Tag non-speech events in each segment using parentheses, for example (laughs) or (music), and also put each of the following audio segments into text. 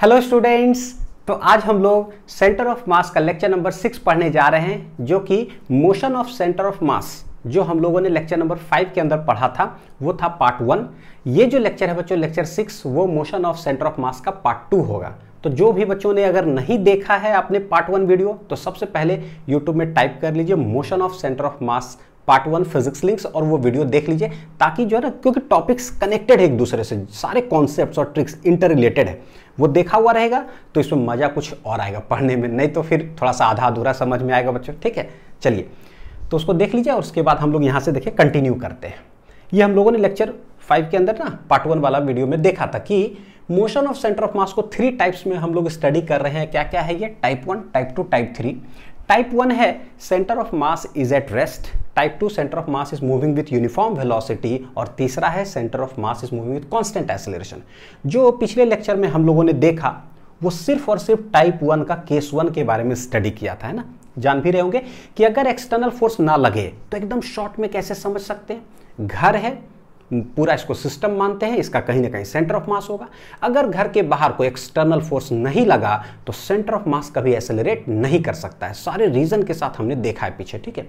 hello students तो आज हम लोग सेंटर ऑफ मास का लेक्चर नंबर सिक्स पढ़ने जा रहे हैं जो कि motion of centre of mass जो हम लोगों ने लेक्चर नंबर फाइव के अंदर पढ़ा था वो था पार्ट वन ये जो लेक्चर है बच्चों लेक्चर सिक्स वो motion of centre of mass का पार्ट टू होगा तो जो भी बच्चों ने अगर नहीं देखा है आपने पार्ट वन वीडियो तो सबसे पहले यूट्यूब में टाइप कर लीजिए motion of centre of mass part one physics links और वो वीडियो देख लीजिए ताकि जो है ना क्योंकि टॉपिक्स कनेक्टेड है एक दूसरे से सारे कॉन्सेप्ट और ट्रिक्स इंटर रिलेटेड है वो देखा हुआ रहेगा तो इसमें मज़ा कुछ और आएगा पढ़ने में नहीं तो फिर थोड़ा सा आधा अधूरा समझ में आएगा बच्चों ठीक है चलिए तो उसको देख लीजिए और उसके बाद हम लोग यहाँ से देखिए कंटिन्यू करते हैं ये हम लोगों ने लेक्चर फाइव के अंदर ना पार्ट वन वाला वीडियो में देखा था कि motion of centre of mass को थ्री टाइप्स में हम लोग स्टडी कर रहे हैं क्या क्या है ये type one type two type three type one है centre of mass is at rest type two centre of mass is moving with uniform velocity और तीसरा है centre of mass is moving with constant acceleration जो पिछले lecture में हम लोगों ने देखा वो सिर्फ और सिर्फ टाइप वन का केस वन के बारे में स्टडी किया था है ना जान भी रहे होंगे कि अगर एक्सटर्नल फोर्स ना लगे तो एकदम शॉर्ट में कैसे समझ सकते हैं घर है पूरा इसको सिस्टम मानते हैं इसका कहीं ना कहीं सेंटर ऑफ मास होगा अगर घर के बाहर कोई एक्सटर्नल फोर्स नहीं लगा तो सेंटर ऑफ मास कभी एक्सेलरेट नहीं कर सकता है सारे रीजन के साथ हमने देखा है पीछे ठीक है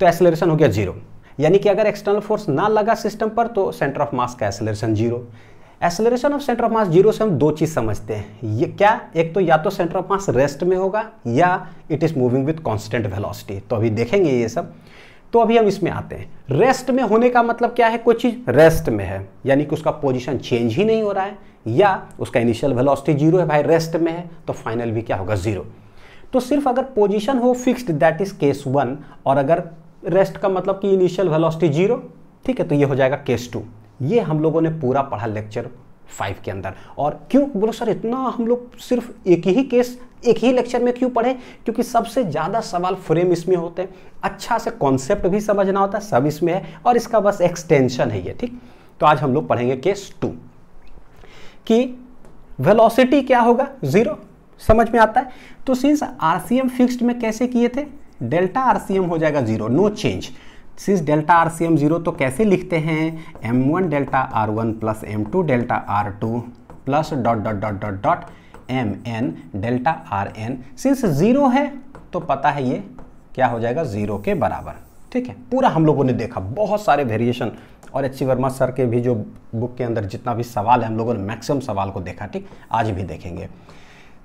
तो एक्सेलरेशन हो गया जीरो यानी कि अगर एक्सटर्नल फोर्स ना लगा सिस्टम पर तो सेंटर ऑफ मास का acceleration zero acceleration of centre of mass zero से हम दो चीज़ समझते हैं ये क्या एक तो या तो सेंटर ऑफ मास रेस्ट में होगा या it is moving with constant velocity तो अभी देखेंगे ये सब तो अभी हम इसमें आते हैं रेस्ट में होने का मतलब क्या है कोई चीज़ रेस्ट में है यानी कि उसका पोजीशन चेंज ही नहीं हो रहा है या उसका इनिशियल वेलोसिटी जीरो है भाई रेस्ट में है तो फाइनल भी क्या होगा जीरो तो सिर्फ अगर पोजिशन हो fixed that is case one और अगर रेस्ट का मतलब कि इनिशियल वेलोसिटी जीरो ठीक है तो ये हो जाएगा केस टू ये हम लोगों ने पूरा पढ़ा लेक्चर फाइव के अंदर और क्यों बोलो सर इतना हम लोग सिर्फ एक ही केस एक ही लेक्चर में क्यों पढ़े क्योंकि सबसे ज़्यादा सवाल फ्रेम इसमें होते हैं अच्छा से कॉन्सेप्ट भी समझना होता है सब इसमें है और इसका बस एक्सटेंशन है ये ठीक तो आज हम लोग पढ़ेंगे केस टू कि वेलोसिटी क्या होगा जीरो समझ में आता है तो सिंस आरसीएम फिक्स्ड में कैसे किए थे डेल्टा आरसीएम हो जाएगा जीरो नो चेंज सिस delta R C M zero तो कैसे लिखते हैं M one delta R one plus M two delta R two plus dot dot dot dot dot M N delta R N since zero है तो पता है ये क्या हो जाएगा ज़ीरो के बराबर ठीक है पूरा हम लोगों ने देखा बहुत सारे वेरिएशन और एच सी वर्मा सर के भी जो बुक के अंदर जितना भी सवाल है हम लोगों ने मैक्सिमम सवाल को देखा ठीक आज भी देखेंगे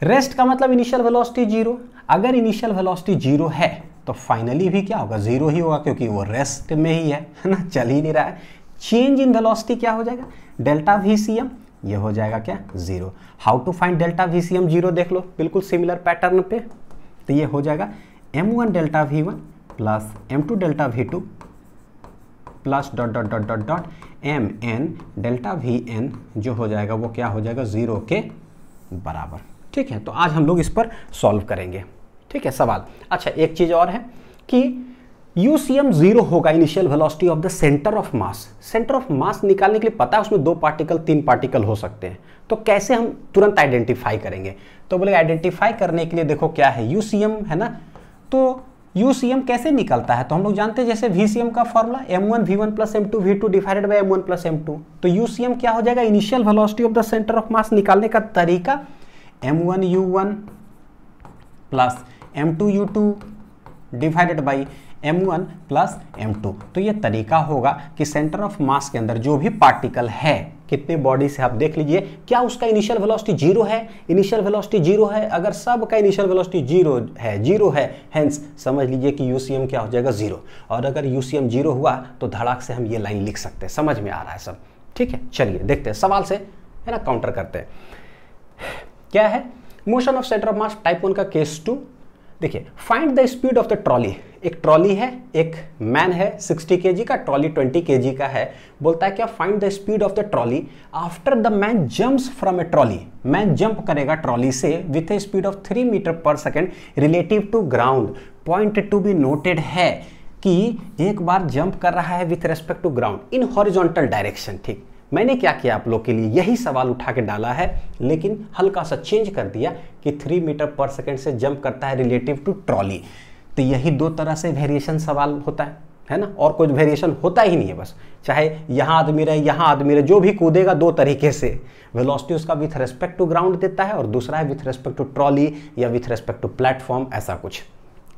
रेस्ट का मतलब इनिशियल वेलोसिटी जीरो अगर इनिशियल वेलोसिटी जीरो है तो फाइनली भी क्या होगा जीरो ही होगा क्योंकि वो रेस्ट में ही है ना चल ही नहीं रहा है चेंज इन वेलोसिटी क्या हो जाएगा डेल्टा वी सी एम ये हो जाएगा क्या zero how to find delta V C M zero देख लो बिल्कुल सिमिलर पैटर्न पे तो ये हो जाएगा M one delta V one plus M two delta V two plus dot dot dot dot dot M N delta V N जो हो जाएगा वो क्या हो जाएगा जीरो के बराबर ठीक है तो आज हम लोग इस पर सॉल्व करेंगे ठीक है सवाल अच्छा एक चीज़ और है कि यू सी एम जीरो होगा initial velocity of the centre of mass centre of mass निकालने के लिए पता है उसमें दो पार्टिकल तीन पार्टिकल हो सकते हैं तो कैसे हम तुरंत आइडेंटिफाई करेंगे तो बोले आइडेंटिफाई करने के लिए देखो क्या है यू सी एम है ना तो यू सी एम कैसे निकलता है तो हम लोग जानते हैं जैसे वी सी एम का formula M one V one plus M two V two divided by M one plus M two तो यू सी एम क्या हो जाएगा initial velocity of the centre of mass निकालने का तरीका M one you one plus M two you two divided by M one plus M two तो ये तरीका होगा कि सेंटर ऑफ मास के अंदर जो भी पार्टिकल है कितने बॉडी से आप देख लीजिए क्या उसका इनिशियल वेलोसिटी जीरो है इनिशियल वेलोसिटी जीरो है अगर सब का इनिशियल वेलोसिटी जीरो है जीरो है हैंस समझ लीजिए कि यूसीएम क्या हो जाएगा जीरो और अगर यूसीएम जीरो हुआ तो धड़ाक से हम ये लाइन लिख सकते हैं समझ में आ रहा है सब ठीक है चलिए देखते हैं सवाल से है ना काउंटर करते हैं क्या है motion of centre of mass type one का केस टू देखिए find the speed of the trolley एक ट्रॉली है एक मैन है 60 के का ट्रॉली 20 के का है बोलता है क्या find the speed of the trolley after the man jumps from a trolley man jump करेगा ट्रॉली से with a speed of 3 metre per second relative to ground point to be noted है कि एक बार जंप कर रहा है with respect to ground in horizontal direction ठीक मैंने क्या किया आप लोग के लिए यही सवाल उठा के डाला है लेकिन हल्का सा चेंज कर दिया कि थ्री मीटर पर सेकेंड से जंप करता है रिलेटिव टू ट्रॉली तो यही दो तरह से वेरिएशन सवाल होता है है ना और कुछ वेरिएशन होता ही नहीं है बस चाहे यहाँ आदमी रहे यहाँ आदमी रहे जो भी कूदेगा दो तरीके से वेलोसिटी उसका विथ रेस्पेक्ट टू ग्राउंड देता है और दूसरा है विथ रेस्पेक्ट टू ट्रॉली या विथ रेस्पेक्ट टू प्लेटफॉर्म ऐसा कुछ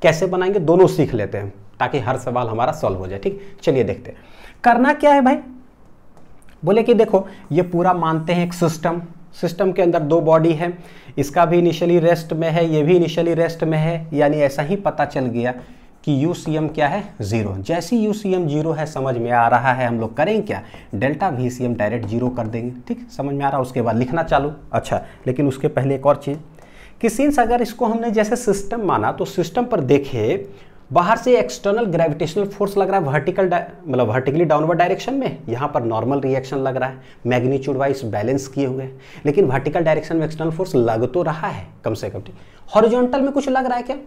कैसे बनाएंगे दोनों सीख लेते हैं ताकि हर सवाल हमारा सॉल्व हो जाए ठीक चलिए देखते हैं करना क्या है भाई बोले कि देखो ये पूरा मानते हैं एक सिस्टम सिस्टम के अंदर दो बॉडी है इसका भी इनिशियली रेस्ट में है ये भी इनिशियली रेस्ट में है यानी ऐसा ही पता चल गया कि यू सी एम क्या है ज़ीरो जैसे यू सी एम जीरो है समझ में आ रहा है हम लोग करें क्या delta V C M direct zero कर देंगे ठीक समझ में आ रहा है उसके बाद लिखना चालू अच्छा लेकिन उसके पहले एक और चीज़ कि सिंस अगर इसको हमने जैसे सिस्टम माना तो सिस्टम पर देखे बाहर से एक्सटर्नल ग्रेविटेशनल फोर्स लग रहा है वर्टिकल मतलब वर्टिकली डाउनवर्ड डायरेक्शन में यहाँ पर नॉर्मल रिएक्शन लग रहा है मैग्नीट्यूड वाइज बैलेंस किए हुए हैं लेकिन वर्टिकल डायरेक्शन में एक्सटर्नल फोर्स लग तो रहा है कम से कम ठीक हॉरिजॉन्टल में कुछ लग रहा है क्या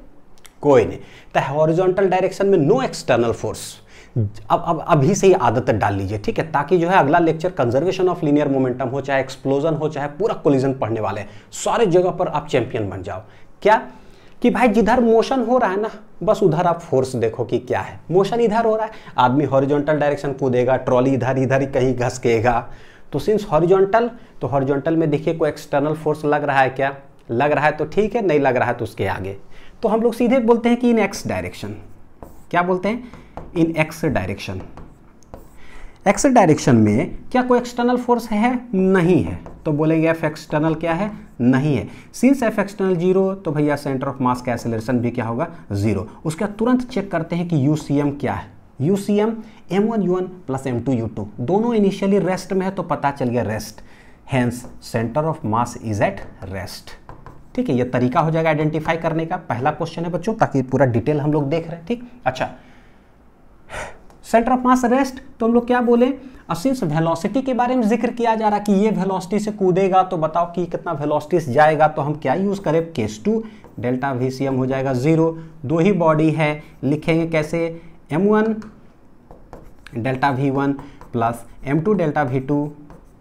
कोई नहीं तो हॉरिजॉन्टल डायरेक्शन में नो एक्सटर्नल फोर्स अब अब अभी से ही आदत डाल लीजिए ठीक है ताकि जो है अगला lecture conservation of linear momentum हो चाहे एक्सप्लोजन हो चाहे पूरा कोलिजन पढ़ने वाले सारे जगह पर आप चैंपियन बन जाओ क्या कि भाई जिधर मोशन हो रहा है ना बस उधर आप फोर्स देखो कि क्या है मोशन इधर हो रहा है आदमी हॉरिजॉन्टल डायरेक्शन कूदेगा ट्रॉली इधर इधर कहीं घसकेगा तो सिंस हॉरिजॉन्टल तो हॉरिजॉन्टल में देखिए कोई एक्सटर्नल फोर्स लग रहा है क्या लग रहा है तो ठीक है नहीं लग रहा है तो उसके आगे तो हम लोग सीधे बोलते हैं कि इन एक्स डायरेक्शन क्या बोलते हैं in X direction X direction में क्या कोई एक्सटर्नल फोर्स है नहीं है तो बोलेंगे एफ एक्सटर्नल क्या है नहीं है सिंस एफ एक्सटर्नल जीरो तो भैया सेंटर ऑफ मास का एसेलेशन भी क्या होगा जीरो उसका तुरंत चेक करते हैं कि यू क्या है U C M M one you one plus M two you two दोनों इनिशियली रेस्ट में है तो पता चल गया rest hence centre of mass is at rest ठीक है ये तरीका हो जाएगा आइडेंटिफाई करने का पहला क्वेश्चन है बच्चों ताकि पूरा डिटेल हम लोग देख रहे हैं ठीक अच्छा सेंटर ऑफ मास रेस्ट तो हम लोग क्या बोले असिंस वेलोसिटी के बारे में जिक्र किया जा रहा कि ये वेलोसिटी से कूदेगा तो बताओ कि कितना वेलोसिटी से जाएगा तो हम क्या यूज़ करें case two delta V C M हो जाएगा ज़ीरो दो ही बॉडी है लिखेंगे कैसे M one delta V one plus M two delta V two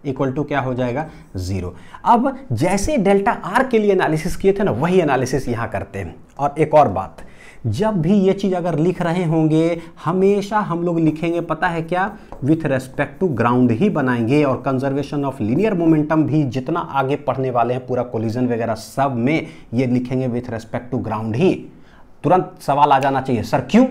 equal to क्या हो जाएगा ज़ीरो अब जैसे डेल्टा आर के लिए एनालिसिस किए थे ना वही एनालिसिस यहां करते हैं और एक और बात जब भी ये चीज़ अगर लिख रहे होंगे हमेशा हम लोग लिखेंगे पता है क्या विथ रेस्पेक्ट टू ग्राउंड ही बनाएंगे और कंजर्वेशन ऑफ लीनियर मोमेंटम भी जितना आगे पढ़ने वाले हैं पूरा कोलिजन वगैरह सब में ये लिखेंगे विथ रेस्पेक्ट टू ग्राउंड ही तुरंत सवाल आ जाना चाहिए सर क्यों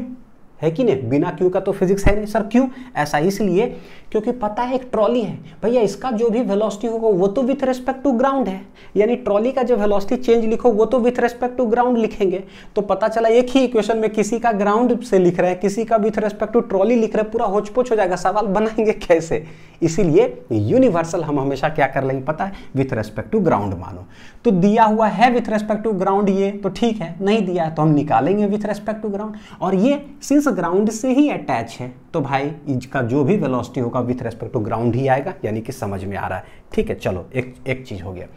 है कि नहीं बिना क्यू का तो फिजिक्स है नहीं सर क्यों ऐसा इसलिए क्योंकि पता है एक ट्रॉली है भैया इसका जो भी वेलोसिटी होगा वो तो विथ रेस्पेक्ट टू ग्राउंड है यानी ट्रॉली का जो वेलोसिटी चेंज लिखो वो तो विथ रेस्पेक्ट टू ग्राउंड लिखेंगे तो पता चला एक ही इक्वेशन में किसी का ग्राउंड से लिख रहे हैं किसी का विथ रेस्पेक्ट टू ट्रॉली लिख रहे हैं पूरा होचपोच हो जाएगा सवाल बनाएंगे कैसे इसीलिए यूनिवर्सल हम हमेशा क्या कर लेंगे पता है विथ रेस्पेक्ट टू ग्राउंड मानो तो दिया हुआ है विथ रेस्पेक्ट टू ग्राउंड ये तो ठीक है नहीं दिया है तो हम निकालेंगे विथ रेस्पेक्ट टू ग्राउंड और ये सिंस ग्राउंड से ही अटैच है तो भाई इसका जो भी वेलोसिटी होगा विथ रेस्पेक्ट टू ग्राउंड ही आएगा यानी कि समझ में आ रहा है ठीक है चलो एक एक चीज़ हो गया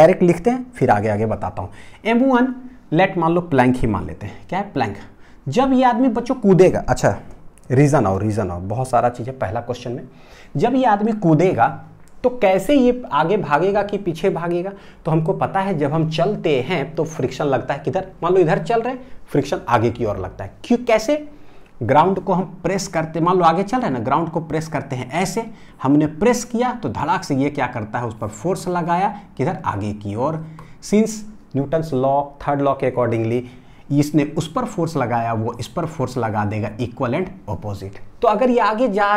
डायरेक्ट लिखते हैं फिर आगे आगे बताता हूँ एम वन लेट मान लो प्लैंक ही मान लेते हैं क्या है प्लैंक जब ये आदमी बच्चों कूदेगा अच्छा रीज़न आओ रीज़न आओ बहुत सारा चीज़ है पहला क्वेश्चन में जब ये आदमी कूदेगा तो कैसे ये आगे भागेगा कि पीछे भागेगा तो हमको पता है जब हम चलते हैं तो फ्रिक्शन लगता है किधर मान लो इधर चल रहे फ्रिक्शन आगे की ओर लगता है क्यों कैसे ग्राउंड को हम प्रेस करते मान लो आगे चल रहे हैं ना ग्राउंड को प्रेस करते हैं ऐसे हमने प्रेस किया तो धड़ाक से ये क्या करता है उस पर फोर्स लगाया किधर आगे की ओर since Newton's law third law के अकॉर्डिंगली इसने उस पर फोर्स लगाया वो इस पर फोर्स लगा देगा इक्वल एंड ऑपोजिट तो अगर ये आगे जा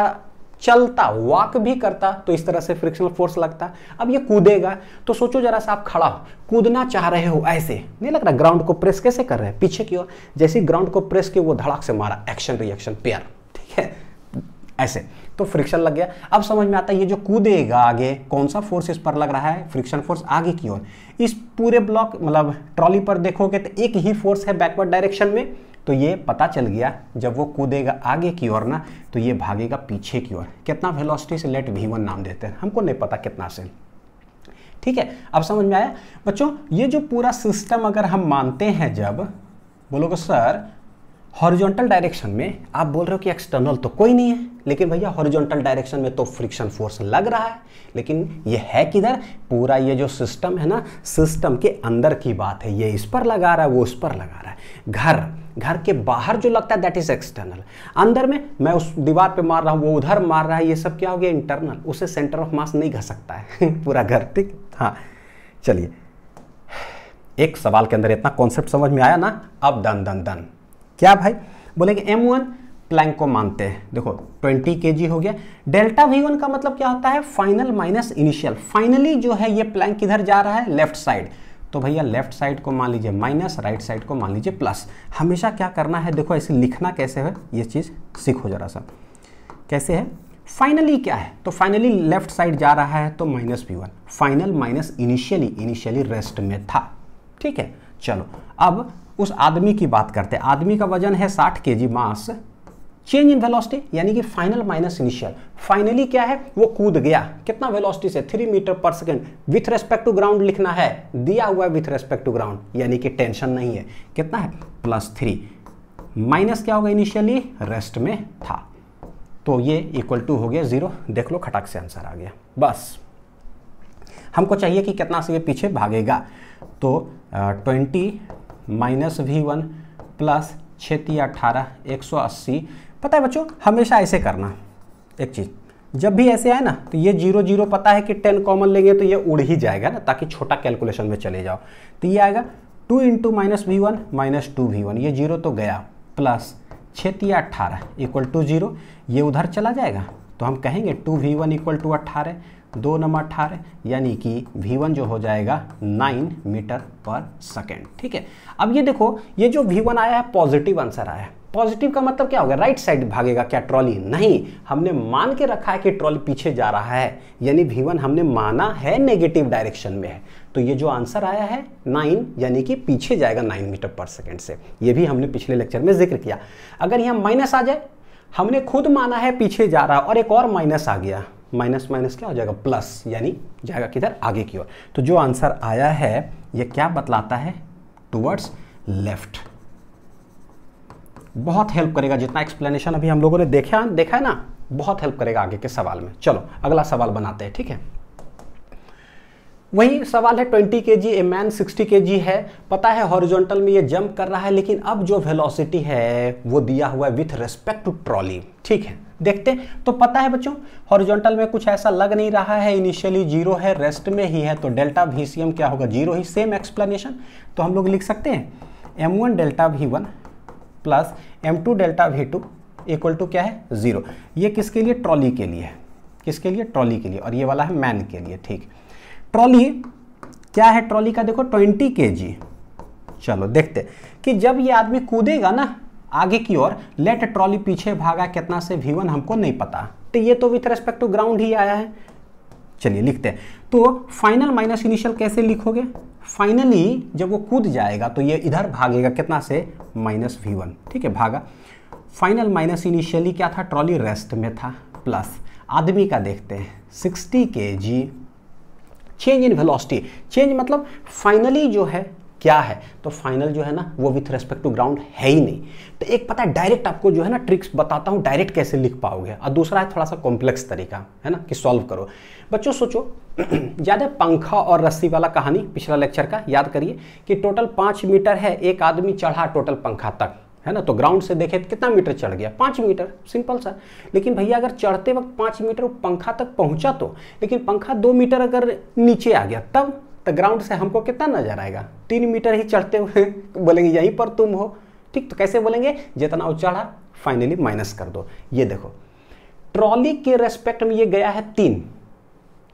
चलता वॉक भी करता तो इस तरह से फ्रिक्शनल फोर्स लगता अब ये कूदेगा तो सोचो जरा सा आप खड़ा हो कूदना चाह रहे हो ऐसे नहीं लग रहा ग्राउंड को प्रेस कैसे कर रहे हैं पीछे की ओर जैसे ग्राउंड को प्रेस किया वो धड़ाक से मारा एक्शन रिएक्शन पेयर ठीक है ऐसे तो फ्रिक्शन लग गया अब समझ में आता है ये जो कूदेगा आगे कौन सा फोर्स इस पर लग रहा है फ्रिक्शन फोर्स आगे की ओर इस पूरे ब्लॉक मतलब ट्रॉली पर देखोगे तो एक ही फोर्स है बैकवर्ड डायरेक्शन में तो ये पता चल गया जब वो कूदेगा आगे की ओर ना तो ये भागेगा पीछे की ओर कितना वेलोसिटी से लेट वी नाम देते हैं हमको नहीं पता कितना से ठीक है अब समझ में आया बच्चों ये जो पूरा सिस्टम अगर हम मानते हैं जब बोलोगे सर हॉरिजॉन्टल डायरेक्शन में आप बोल रहे हो कि एक्सटर्नल तो कोई नहीं है लेकिन भैया हॉरिजॉन्टल डायरेक्शन में तो फ्रिक्शन फोर्स लग रहा है लेकिन ये है किधर पूरा ये जो सिस्टम है ना सिस्टम के अंदर की बात है ये इस पर लगा रहा है वो उस पर लगा रहा है घर घर के बाहर जो लगता है दैट इज एक्सटर्नल अंदर में मैं उस दीवार पे मार रहा हूँ वो उधर मार रहा है ये सब क्या हो गया इंटरनल उसे सेंटर ऑफ मास नहीं घसकता है (laughs) पूरा घर ठीक हाँ चलिए एक सवाल के अंदर इतना कॉन्सेप्ट समझ में आया ना अब दन दन दन क्या भाई बोलेंगे एम वन प्लैंक को मानते हैं देखो 20 के हो गया डेल्टा वी वन का मतलब क्या होता है फाइनल माइनस इनिशियल फाइनली जो है ये प्लैंक किधर जा रहा है लेफ्ट साइड तो भैया लेफ्ट साइड को मान लीजिए माइनस राइट साइड को मान लीजिए प्लस हमेशा क्या करना है देखो ऐसे लिखना कैसे है ये चीज़ सीखो जरा सा कैसे है फाइनली क्या है तो फाइनली लेफ्ट साइड जा रहा है तो minus V one final minus initially initially rest में था ठीक है चलो अब उस आदमी की बात करते हैं आदमी का वजन है साठ के जी मास चेंज इन वेलोसिटी यानी कि फाइनल माइनस इनिशियल फाइनली क्या है वो कूद गया कितना वेलोसिटी से three metre per second with respect to ground लिखना है दिया हुआ है विथ रेस्पेक्ट टू ग्राउंड यानी कि टेंशन नहीं है कितना है प्लस थ्री माइनस क्या होगा इनिशियली रेस्ट में था तो ये इक्वल टू हो गया जीरो देख लो खटाक से आंसर आ गया बस हमको चाहिए कि कितना से ये पीछे भागेगा तो twenty uh, minus V one plus छत्तीस अठारह एक सौ अस्सी पता है बच्चों हमेशा ऐसे करना एक चीज़ जब भी ऐसे आए ना तो ये जीरो जीरो पता है कि टेन कॉमन लेंगे तो ये उड़ ही जाएगा ना ताकि छोटा कैलकुलेशन में चले जाओ तो ये आएगा two into minus V one minus two V one ये जीरो तो गया प्लस छत्तीस अट्ठारह इक्वल टू जीरो ये उधर चला जाएगा तो हम कहेंगे two V one equal to अट्ठारह दो नंबर अठारह यानी कि वी वन जो हो जाएगा नाइन मीटर पर सेकेंड ठीक है अब ये देखो ये जो वी वन आया है पॉजिटिव आंसर आया है पॉजिटिव का मतलब क्या होगा राइट साइड भागेगा क्या ट्रॉली नहीं हमने मान के रखा है कि ट्रॉली पीछे जा रहा है यानी भीवन हमने माना है नेगेटिव डायरेक्शन में है तो ये जो आंसर आया है नाइन यानी कि पीछे जाएगा नाइन मीटर पर सेकेंड से ये भी हमने पिछले लेक्चर में जिक्र किया अगर यहाँ माइनस आ जाए हमने खुद माना है पीछे जा रहा और एक और माइनस आ गया माइनस माइनस क्या हो जाएगा प्लस यानी जाएगा किधर आगे की ओर तो जो आंसर आया है ये क्या बतलाता है टुवर्ड्स लेफ्ट बहुत हेल्प करेगा जितना एक्सप्लेनेशन अभी हम लोगों ने देखा देखा है ना बहुत हेल्प करेगा आगे के सवाल में चलो अगला सवाल बनाते हैं ठीक है वहीं सवाल है 20 के जी एमैन सिक्सटी के जी है पता है हॉरिजॉन्टल में ये जंप कर रहा है लेकिन अब जो वेलोसिटी है वो दिया हुआ है विथ रेस्पेक्ट टू ट्रॉली ठीक है देखते हैं तो पता है बच्चों हॉरिजॉन्टल में कुछ ऐसा लग नहीं रहा है इनिशियली जीरो है रेस्ट में ही है तो डेल्टा वी सी एम क्या होगा जीरो ही सेम एक्सप्लेनेशन तो हम लोग लिख सकते हैं M one delta V one plus M two delta V two equal to क्या है ज़ीरो ये किसके लिए ट्रॉली के लिए है किसके लिए ट्रॉली के लिए और ये वाला है मैन के लिए ठीक है ट्रॉली क्या है ट्रॉली का देखो ट्वेंटी के जी चलो देखते कि जब ये आदमी कूदेगा ना आगे की ओर लेट ट्रॉली पीछे भागा कितना से वी वन हमको नहीं पता तो ये तो विथ रेस्पेक्ट टू ग्राउंड ही आया है चलिए लिखते हैं तो फाइनल माइनस इनिशियल कैसे लिखोगे फाइनली जब वो कूद जाएगा तो ये इधर भागेगा कितना से माइनस वी वन ठीक है भागा फाइनल माइनस इनिशियली क्या था ट्रॉली रेस्ट में था प्लस आदमी का देखते हैं sixty K G change in velocity change मतलब फाइनली जो है क्या है तो फाइनल जो है ना वो विथ रेस्पेक्ट टू ग्राउंड है ही नहीं तो एक पता है डायरेक्ट आपको जो है ना ट्रिक्स बताता हूँ डायरेक्ट कैसे लिख पाओगे और दूसरा है थोड़ा सा कॉम्प्लेक्स तरीका है ना कि सॉल्व करो बच्चों सोचो ज़्यादा (clears throat) पंखा और रस्सी वाला कहानी पिछला लेक्चर का याद करिए कि टोटल पाँच मीटर है एक आदमी चढ़ा टोटल पंखा तक है ना तो ग्राउंड से देखे तो कितना मीटर चढ़ गया पाँच मीटर सिंपल सा लेकिन भैया अगर चढ़ते वक्त पाँच मीटर पंखा तक पहुंचा तो लेकिन पंखा दो मीटर अगर नीचे आ गया तब तो ग्राउंड से हमको कितना नजर आएगा तीन मीटर ही चढ़ते हुए (laughs) बोलेंगे यहीं पर तुम हो ठीक तो कैसे बोलेंगे जितना वो चढ़ा फाइनली माइनस कर दो ये देखो ट्रॉली के रेस्पेक्ट में ये गया है तीन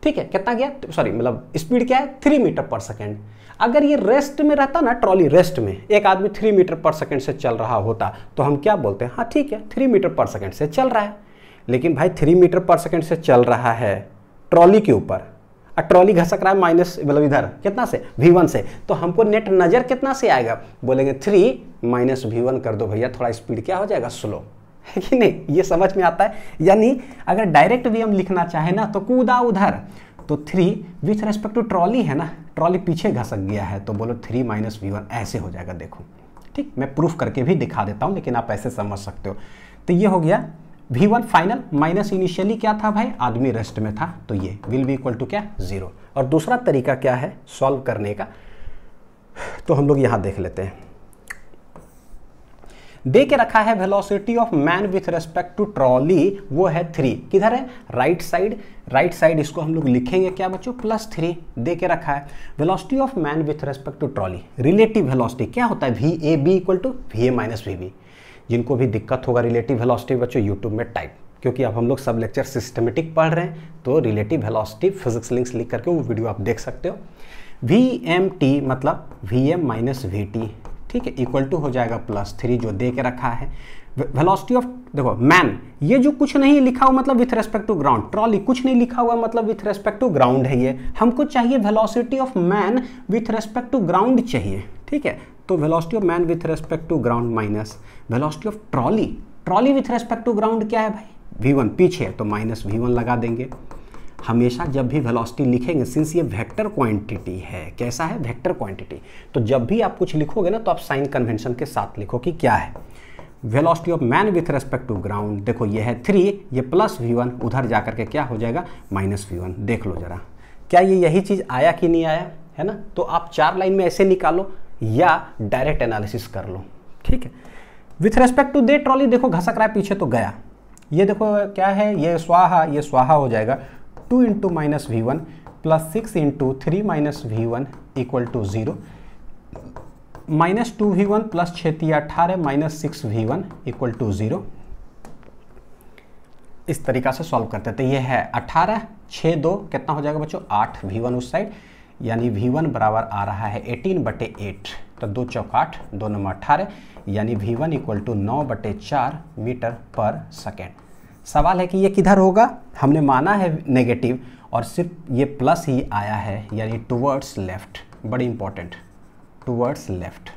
ठीक है कितना गया सॉरी मतलब स्पीड क्या है थ्री मीटर पर सेकेंड अगर ये रेस्ट में रहता ना ट्रॉली रेस्ट में एक आदमी थ्री मीटर पर सेकेंड से चल रहा होता तो हम क्या बोलते हैं हाँ ठीक है थ्री मीटर पर सेकेंड से चल रहा है लेकिन भाई थ्री मीटर पर सेकेंड से चल रहा है ट्रॉली के ऊपर और ट्रॉली घसक रहा है माइनस मतलब इधर कितना से वी वन से तो हमको नेट नज़र कितना से आएगा बोलेंगे थ्री माइनस वी कर दो भैया थोड़ा स्पीड क्या हो जाएगा स्लो है कि नहीं ये समझ में आता है यानी अगर डायरेक्ट भी हम लिखना चाहें ना तो कूदा उधर तो three with respect to trolley है ना ट्रॉली पीछे घसक गया है तो बोलो थ्री माइनस वी वन ऐसे हो जाएगा देखो ठीक मैं प्रूफ करके भी दिखा देता हूँ लेकिन आप ऐसे समझ सकते हो तो ये हो गया V one final minus initially क्या था भाई आदमी रेस्ट में था तो ये विल बी इक्वल टू क्या जीरो और दूसरा तरीका क्या है सॉल्व करने का तो हम लोग यहाँ देख लेते हैं दे के रखा है velocity of man with respect to trolley वो है थ्री किधर है राइट साइड राइट साइड इसको हम लोग लिखेंगे क्या बच्चों प्लस थ्री दे के रखा है velocity of man with respect to trolley relative velocity क्या होता है V A B equal to V A minus V B जिनको भी दिक्कत होगा रिलेटिव वेलोसिटी बच्चों यूट्यूब में टाइप क्योंकि अब हम लोग सब लेक्चर सिस्टमेटिक पढ़ रहे हैं तो रिलेटिव वेलोसिटी फिजिक्स लिंक्स लिख करके वो वीडियो आप देख सकते हो वी एम टी मतलब V M minus V T ठीक है इक्वल टू हो जाएगा प्लस थ्री जो दे के रखा है वेलोसिटी ऑफ देखो मैन ये जो कुछ नहीं लिखा हुआ मतलब with respect to ground trolley कुछ नहीं लिखा हुआ मतलब विथ रेस्पेक्ट टू ग्राउंड है ये हमको चाहिए velocity of man with respect to ground चाहिए ठीक है तो velocity of man with respect to ground minus velocity of trolley trolley with respect to ground क्या है भाई वी वन पीछे है तो माइनस वी वन लगा देंगे हमेशा जब भी वेलोसिटी लिखेंगे सिंस ये वेक्टर क्वांटिटी है कैसा है वेक्टर क्वांटिटी तो जब भी आप कुछ लिखोगे ना तो आप साइन कन्वेंशन के साथ लिखो कि क्या है velocity of man with respect to ground देखो ये है थ्री ये प्लस वी वन उधर जा करके क्या हो जाएगा माइनस वी वन देख लो ज़रा क्या ये यही चीज़ आया कि नहीं आया है ना तो आप चार लाइन में ऐसे निकालो या डायरेक्ट एनालिसिस कर लो ठीक है with respect to the trolley देखो घसक रहा है पीछे तो गया ये देखो क्या है ये स्वाहा ये स्वाहा हो जाएगा two into minus V one plus six into three minus V one equal to zero minus two V one plus छेती अठारह minus six V one equal to zero इस तरीका से सॉल्व करते थे तो ये है अठारह छः दो कितना हो जाएगा बच्चों आठ वी वन उस साइड यानी वी वन बराबर आ रहा है एटीन बटे एट तो दो चौक आठ दो नंबर अठारह यानी वी वन इक्वल टू नौ बटे चार मीटर पर सेकेंड सवाल है कि ये किधर होगा हमने माना है नेगेटिव और सिर्फ ये प्लस ही आया है यानी टूवर्ड्स लेफ्ट बड़ी इंपॉर्टेंट टूवर्ड्स लेफ्ट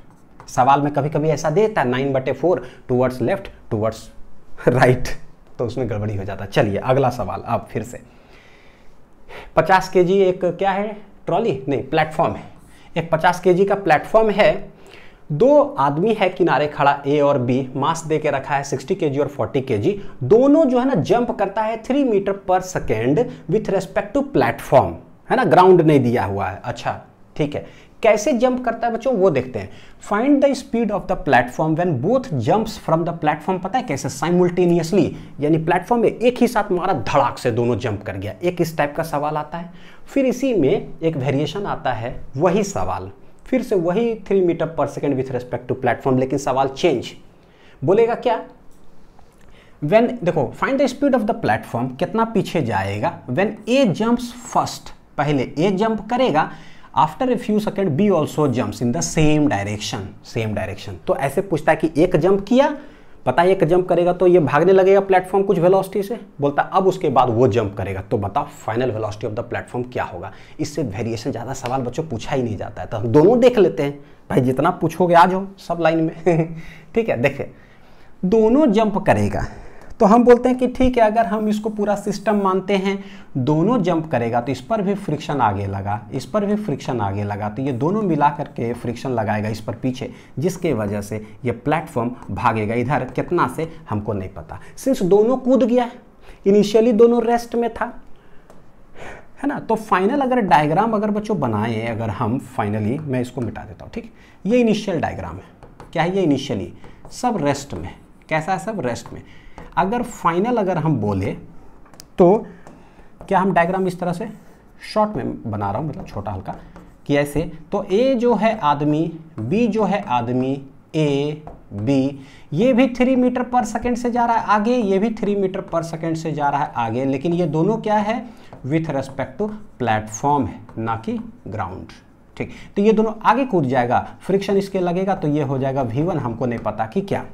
सवाल में कभी कभी ऐसा देता है नाइन बटे four towards left towards right तो उसमें गड़बड़ी हो जाता चलिए अगला सवाल अब फिर से पचास के जी एक क्या है ट्रॉली नहीं प्लेटफॉर्म है एक पचास के जी का प्लेटफॉर्म है दो आदमी है किनारे खड़ा ए और बी मास दे के रखा है 60 के और 40 के दोनों जो है ना जंप करता है three metre per second with respect to platform है ना ग्राउंड नहीं दिया हुआ है अच्छा ठीक है कैसे जंप करता है बच्चों वो देखते हैं find the speed of the platform when both jumps from the platform पता है कैसे साइमुलटेनियसली यानी प्लेटफॉर्म में एक ही साथ मारा धड़ाक से दोनों जंप कर गया एक इस टाइप का सवाल आता है फिर इसी में एक वेरिएशन आता है वही सवाल फिर से वही three metre per second with respect to platform लेकिन सवाल चेंज बोलेगा क्या वेन देखो find the speed of the platform कितना पीछे जाएगा वेन ए जम्प्स फर्स्ट पहले ए जंप करेगा after a few second B also jump in the same direction same direction तो ऐसे पूछता है कि एक जंप किया पता है एक जंप करेगा तो ये भागने लगेगा प्लेटफॉर्म कुछ वेलोसिटी से बोलता अब उसके बाद वो जंप करेगा तो बताओ final velocity of the platform क्या होगा इससे वेरिएशन ज़्यादा सवाल बच्चों पूछा ही नहीं जाता है तो हम दोनों देख लेते हैं भाई जितना पूछोगे आज हो सब लाइन में (laughs) ठीक है देखे दोनों जंप करेगा तो हम बोलते हैं कि ठीक है अगर हम इसको पूरा सिस्टम मानते हैं दोनों जंप करेगा तो इस पर भी फ्रिक्शन आगे लगा इस पर भी फ्रिक्शन आगे लगा तो ये दोनों मिला करके फ्रिक्शन लगाएगा इस पर पीछे जिसके वजह से ये प्लेटफॉर्म भागेगा इधर कितना से हमको नहीं पता सिंस दोनों कूद गया इनिशियली दोनों रेस्ट में था है ना तो फाइनल अगर डायग्राम अगर बच्चों बनाए अगर हम फाइनली मैं इसको मिटा देता हूँ ठीक ये इनिशियल डायग्राम है क्या है ये इनिशियली सब रेस्ट में कैसा है सब रेस्ट में अगर फाइनल अगर हम बोले तो क्या हम डायग्राम इस तरह से शॉर्ट में बना रहा हूँ मतलब छोटा हल्का कि ऐसे तो ए जो है आदमी बी जो है आदमी ए बी ये भी थ्री मीटर पर सेकेंड से जा रहा है आगे ये भी थ्री मीटर पर सेकेंड से जा रहा है आगे लेकिन ये दोनों क्या है विथ रेस्पेक्ट टू प्लेटफॉर्म है ना कि ग्राउंड ठीक तो ये दोनों आगे कूद जाएगा फ्रिक्शन इसके लगेगा तो ये हो जाएगा वी वन हमको नहीं पता कि क्या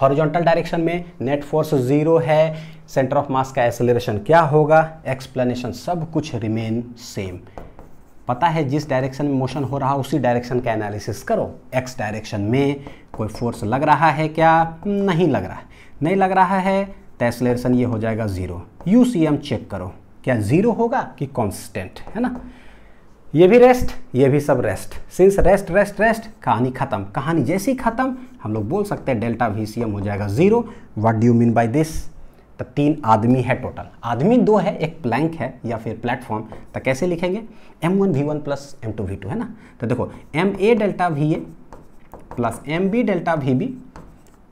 हॉरिजॉन्टल डायरेक्शन में नेट फोर्स जीरो है सेंटर ऑफ मास का एक्सेलरेशन क्या होगा एक्सप्लेनेशन सब कुछ रिमेन सेम पता है जिस डायरेक्शन में मोशन हो रहा उसी डायरेक्शन का एनालिसिस करो एक्स डायरेक्शन में कोई फोर्स लग रहा है क्या नहीं लग रहा नहीं लग रहा है तो एसेलरेशन ये हो जाएगा ज़ीरो यू चेक करो क्या ज़ीरो होगा कि कॉन्स्टेंट है ना ये भी रेस्ट ये भी सब rest since rest rest rest कहानी खत्म कहानी जैसी खत्म हम लोग बोल सकते हैं डेल्टा वी सी एम हो जाएगा zero what do you mean by this तो तीन आदमी है टोटल आदमी दो है एक प्लैंक है या फिर प्लेटफॉर्म तो कैसे लिखेंगे M one V one plus M two V two है ना तो देखो M A delta V A plus M B delta V B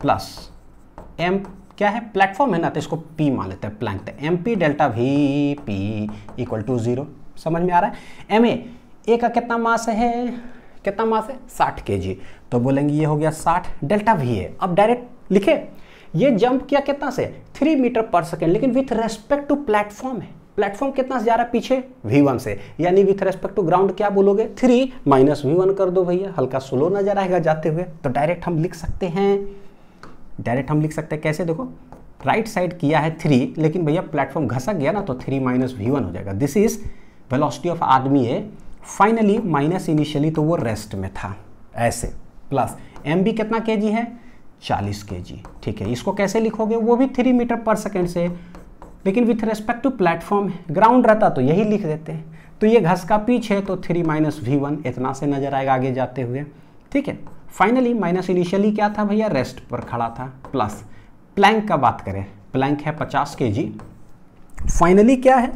plus M क्या है प्लेटफॉर्म है ना तो इसको पी मान लेते हैं प्लैंक तो M P delta V P equal to zero समझ में आ रहा है एम ए का कितना मास है कितना मास है साठ के जी तो बोलेंगे ये हो गया साठ डेल्टा वी है अब डायरेक्ट लिखे ये जंप किया कितना से थ्री मीटर पर सेकेंड लेकिन विथ रेस्पेक्ट टू प्लेटफॉर्म है प्लेटफॉर्म कितना से जा रहा है पीछे वी वन से यानी विथ रेस्पेक्ट टू ग्राउंड क्या बोलोगे थ्री माइनस वी वन कर दो भैया हल्का स्लो नजर आएगा जाते हुए तो डायरेक्ट हम लिख सकते हैं डायरेक्ट हम लिख सकते हैं कैसे देखो राइट right साइड किया है थ्री लेकिन भैया प्लेटफॉर्म घसक गया ना तो थ्री माइनस वी वन हो जाएगा दिस इज वेलोसिटी ऑफ आदमी है फाइनली माइनस इनिशियली तो वो रेस्ट में था ऐसे प्लस एम बी कितना के जी है 40 के जी ठीक है इसको कैसे लिखोगे वो भी थ्री मीटर पर सेकेंड से लेकिन with respect to platform ground रहता तो यही लिख देते हैं तो ये घस का पीच है तो थ्री माइनस वी वन इतना से नजर आएगा आगे जाते हुए ठीक है फाइनली माइनस इनिशियली क्या था भैया रेस्ट पर खड़ा था प्लस प्लैंक का बात करें प्लैंक है पचास के जी फाइनली क्या है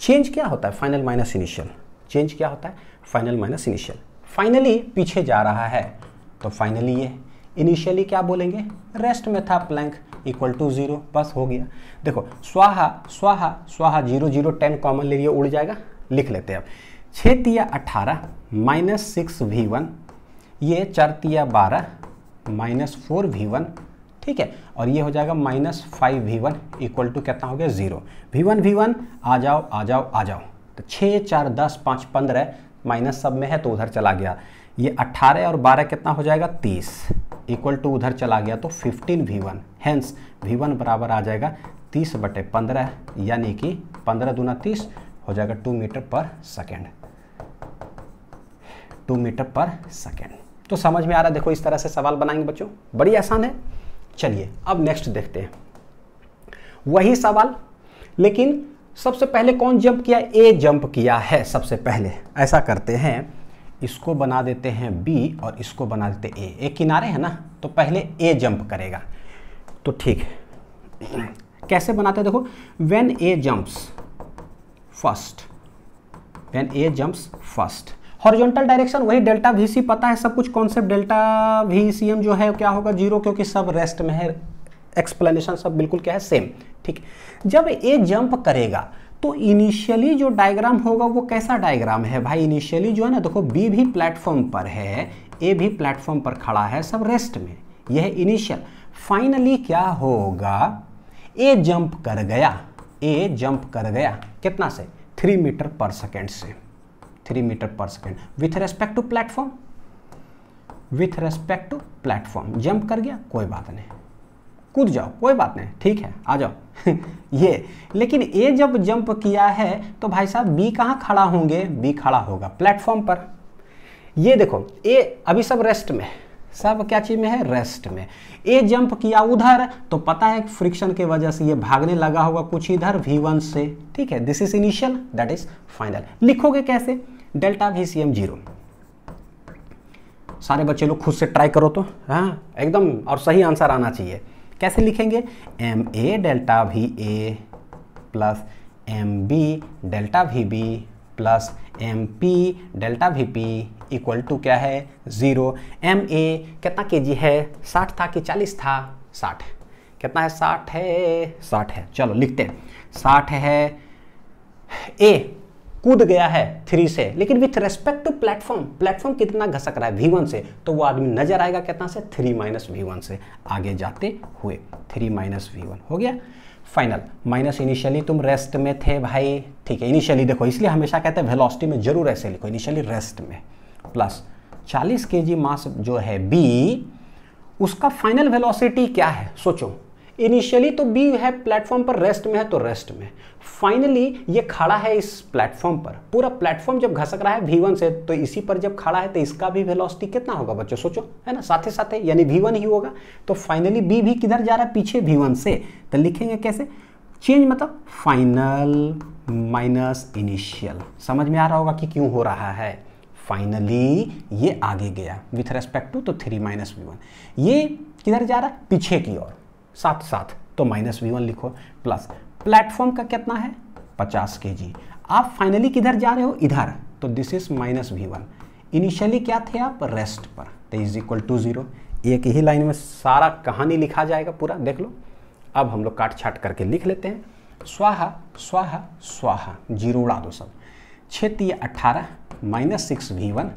चेंज क्या होता है फाइनल माइनस इनिशियल चेंज क्या होता है फाइनल माइनस इनिशियल फाइनली पीछे जा रहा है तो फाइनली ये इनिशियली क्या बोलेंगे रेस्ट में था प्लैंक इक्वल टू जीरो बस हो गया देखो स्वाहा स्वाहा स्वाहा जीरो जीरो टेन कॉमन ले लिए उड़ जाएगा लिख लेते हैं अब छः तिया अट्ठारह माइनस सिक्स वी वन ये चार तिया बारह माइनस फोर वी वन ठीक है और ये हो जाएगा minus five V one equal to कितना हो गया zero V one V one आ जाओ आ जाओ आ जाओ तो छः चार दस पाँच पंद्रह माइनस सब में है तो उधर चला गया ये अट्ठारह और बारह कितना हो जाएगा तीस इक्वल टू उधर चला गया तो fifteen V one hence V one बराबर आ जाएगा तीस बटे पंद्रह यानी कि पंद्रह दूना तीस हो जाएगा two metre per second two metre per second तो समझ में आ रहा है देखो इस तरह से सवाल बनाएंगे बच्चों बड़ी आसान है चलिए अब नेक्स्ट देखते हैं वही सवाल लेकिन सबसे पहले कौन जंप किया ए जंप किया है सबसे पहले ऐसा करते हैं इसको बना देते हैं बी और इसको बना देते ए ए किनारे है ना तो पहले ए जंप करेगा तो ठीक है कैसे बनाते देखो when A jumps first when A jumps first horizontal direction वही डेल्टा वी सी पता है सब कुछ concept delta V C M जो है क्या होगा जीरो क्योंकि सब रेस्ट में है एक्सप्लेनेशन सब बिल्कुल क्या है सेम ठीक जब ए जंप करेगा तो इनिशियली जो डायग्राम होगा वो कैसा डायग्राम है भाई इनिशियली जो है ना देखो बी भी प्लेटफॉर्म पर है ए भी प्लेटफॉर्म पर खड़ा है सब रेस्ट में यह इनिशियल फाइनली क्या होगा ए जंप कर गया ए जंप कर गया कितना से थ्री मीटर पर सेकेंड से three metre per second with respect to platform with respect to platform jump कर गया कोई बात नहीं कूद जाओ कोई बात नहीं ठीक है आ जाओ ये लेकिन ए जब जंप किया है तो भाई साहब बी कहाँ खड़ा होंगे बी खड़ा होगा प्लेटफॉर्म पर ये देखो ए अभी सब रेस्ट में सब क्या चीज़ में है रेस्ट में ए जंप किया उधर तो पता है फ्रिक्शन के वजह से ये भागने लगा होगा कुछ इधर वी वन से ठीक है this is initial that is final लिखोगे कैसे delta V C M zero सारे बच्चे लोग खुद से ट्राई करो तो हाँ एकदम और सही आंसर आना चाहिए कैसे लिखेंगे M A delta V A plus M B delta V B plus M P delta V P equal to क्या है ज़ीरो एम ए कितना के जी है साठ था कि चालीस था साठ कितना है साठ है साठ है चलो लिखते हैं साठ है ए कूद गया है थ्री से लेकिन with respect to platform platform कितना घसक रहा है वी से तो वो आदमी नजर आएगा कितना से थ्री माइनस वी से आगे जाते हुए थ्री माइनस वी हो गया फाइनल माइनस इनिशियली तुम रेस्ट में थे भाई ठीक है इनिशियली देखो इसलिए हमेशा कहते हैं वेलोसिटी में जरूर ऐसे लिखो इनिशियली रेस्ट में प्लस 40 के मास जो है बी उसका फाइनल वेलोसिटी क्या है सोचो इनिशियली तो बी है प्लेटफॉर्म पर रेस्ट में है तो रेस्ट में फाइनली ये खड़ा है इस प्लेटफॉर्म पर पूरा प्लेटफॉर्म जब घसक रहा है वी से तो इसी पर जब खड़ा है तो इसका भी वेलोसिटी कितना होगा बच्चों सोचो है ना साथ साथ यानी वी ही होगा तो फाइनली बी भी किधर जा रहा है पीछे वी से तो लिखेंगे कैसे चेंज मतलब फाइनल माइनस इनिशियल समझ में आ रहा होगा कि क्यों हो रहा है फाइनली ये आगे गया विथ रेस्पेक्ट टू तो थ्री माइनस वी वन ये किधर जा रहा है पीछे की ओर साथ साथ तो माइनस वी वन लिखो प्लस प्लेटफॉर्म का कितना है 50 के आप फाइनली किधर जा रहे हो इधर तो this is minus V one initially क्या थे आप रेस्ट पर तो इज इक्वल टू ज़ीरो एक ही लाइन में सारा कहानी लिखा जाएगा पूरा देख लो अब हम लोग काट छाट करके लिख लेते हैं स्वाहा स्वाहा स्वाहा जीरो उड़ा दो सब क्षेत्रीय अट्ठारह minus six V one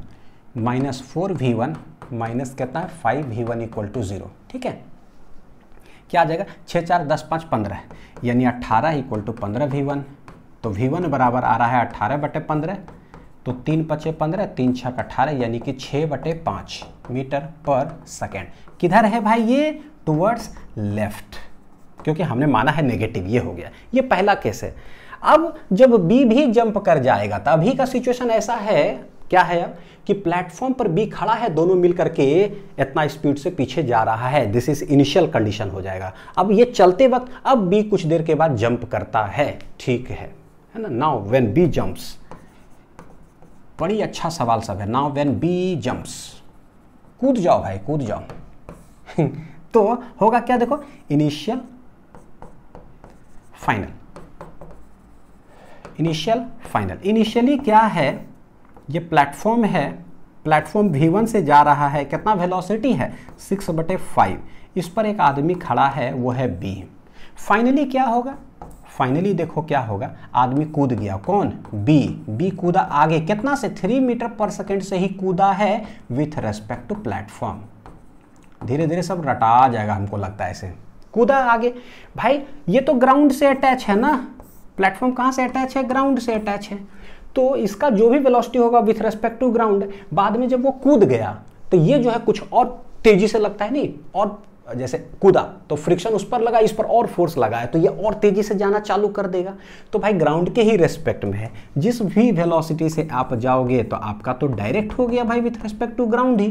minus four V one minus कितना है five V one equal to zero ठीक है क्या आ जाएगा छः चार दस पाँच पंद्रह यानी अट्ठारह इक्वल टू पंद्रह वी वन तो वी वन बराबर आ रहा है अट्ठारह बटे पंद्रह तो तीन पचे पंद्रह तीन छः अट्ठारह यानी कि छः बटे पाँच मीटर पर सेकेंड किधर है भाई ये टूवर्ड्स लेफ्ट क्योंकि हमने माना है नेगेटिव ये हो गया ये पहला केस है अब जब बी भी जंप कर जाएगा तो अभी का सिचुएशन ऐसा है क्या है अब कि प्लेटफॉर्म पर बी खड़ा है दोनों मिलकर के इतना स्पीड से पीछे जा रहा है दिस इज इनिशियल कंडीशन हो जाएगा अब ये चलते वक्त अब बी कुछ देर के बाद जंप करता है ठीक है है ना नाउ व्हेन बी जंप्स बड़ी अच्छा सवाल सब है नाउ व्हेन बी जंप्स कूद जाओ भाई कूद जाओ (laughs) तो होगा क्या देखो initial final initial final initially क्या है ये प्लेटफॉर्म है प्लेटफॉर्म वी वन से जा रहा है कितना वेलोसिटी है सिक्स बटे फाइव इस पर एक आदमी खड़ा है वो है बी फाइनली क्या होगा फाइनली देखो क्या होगा आदमी कूद गया कौन बी बी कूदा आगे कितना से थ्री मीटर पर सेकेंड से ही कूदा है विथ रेस्पेक्ट टू प्लेटफॉर्म धीरे धीरे सब रटा जाएगा हमको लगता है ऐसे कूदा आगे भाई ये तो ग्राउंड से अटैच है ना प्लेटफॉर्म कहाँ से अटैच है ग्राउंड से अटैच है तो इसका जो भी वेलोसिटी होगा विथ रेस्पेक्ट टू ग्राउंड बाद में जब वो कूद गया तो ये जो है कुछ और तेजी से लगता है नहीं और जैसे कूदा तो फ्रिक्शन उस पर लगा इस पर और फोर्स लगा है तो ये और तेजी से जाना चालू कर देगा तो भाई ग्राउंड के ही रेस्पेक्ट में है जिस भी वेलोसिटी से आप जाओगे तो आपका तो डायरेक्ट हो गया भाई विथ रेस्पेक्ट टू ग्राउंड ही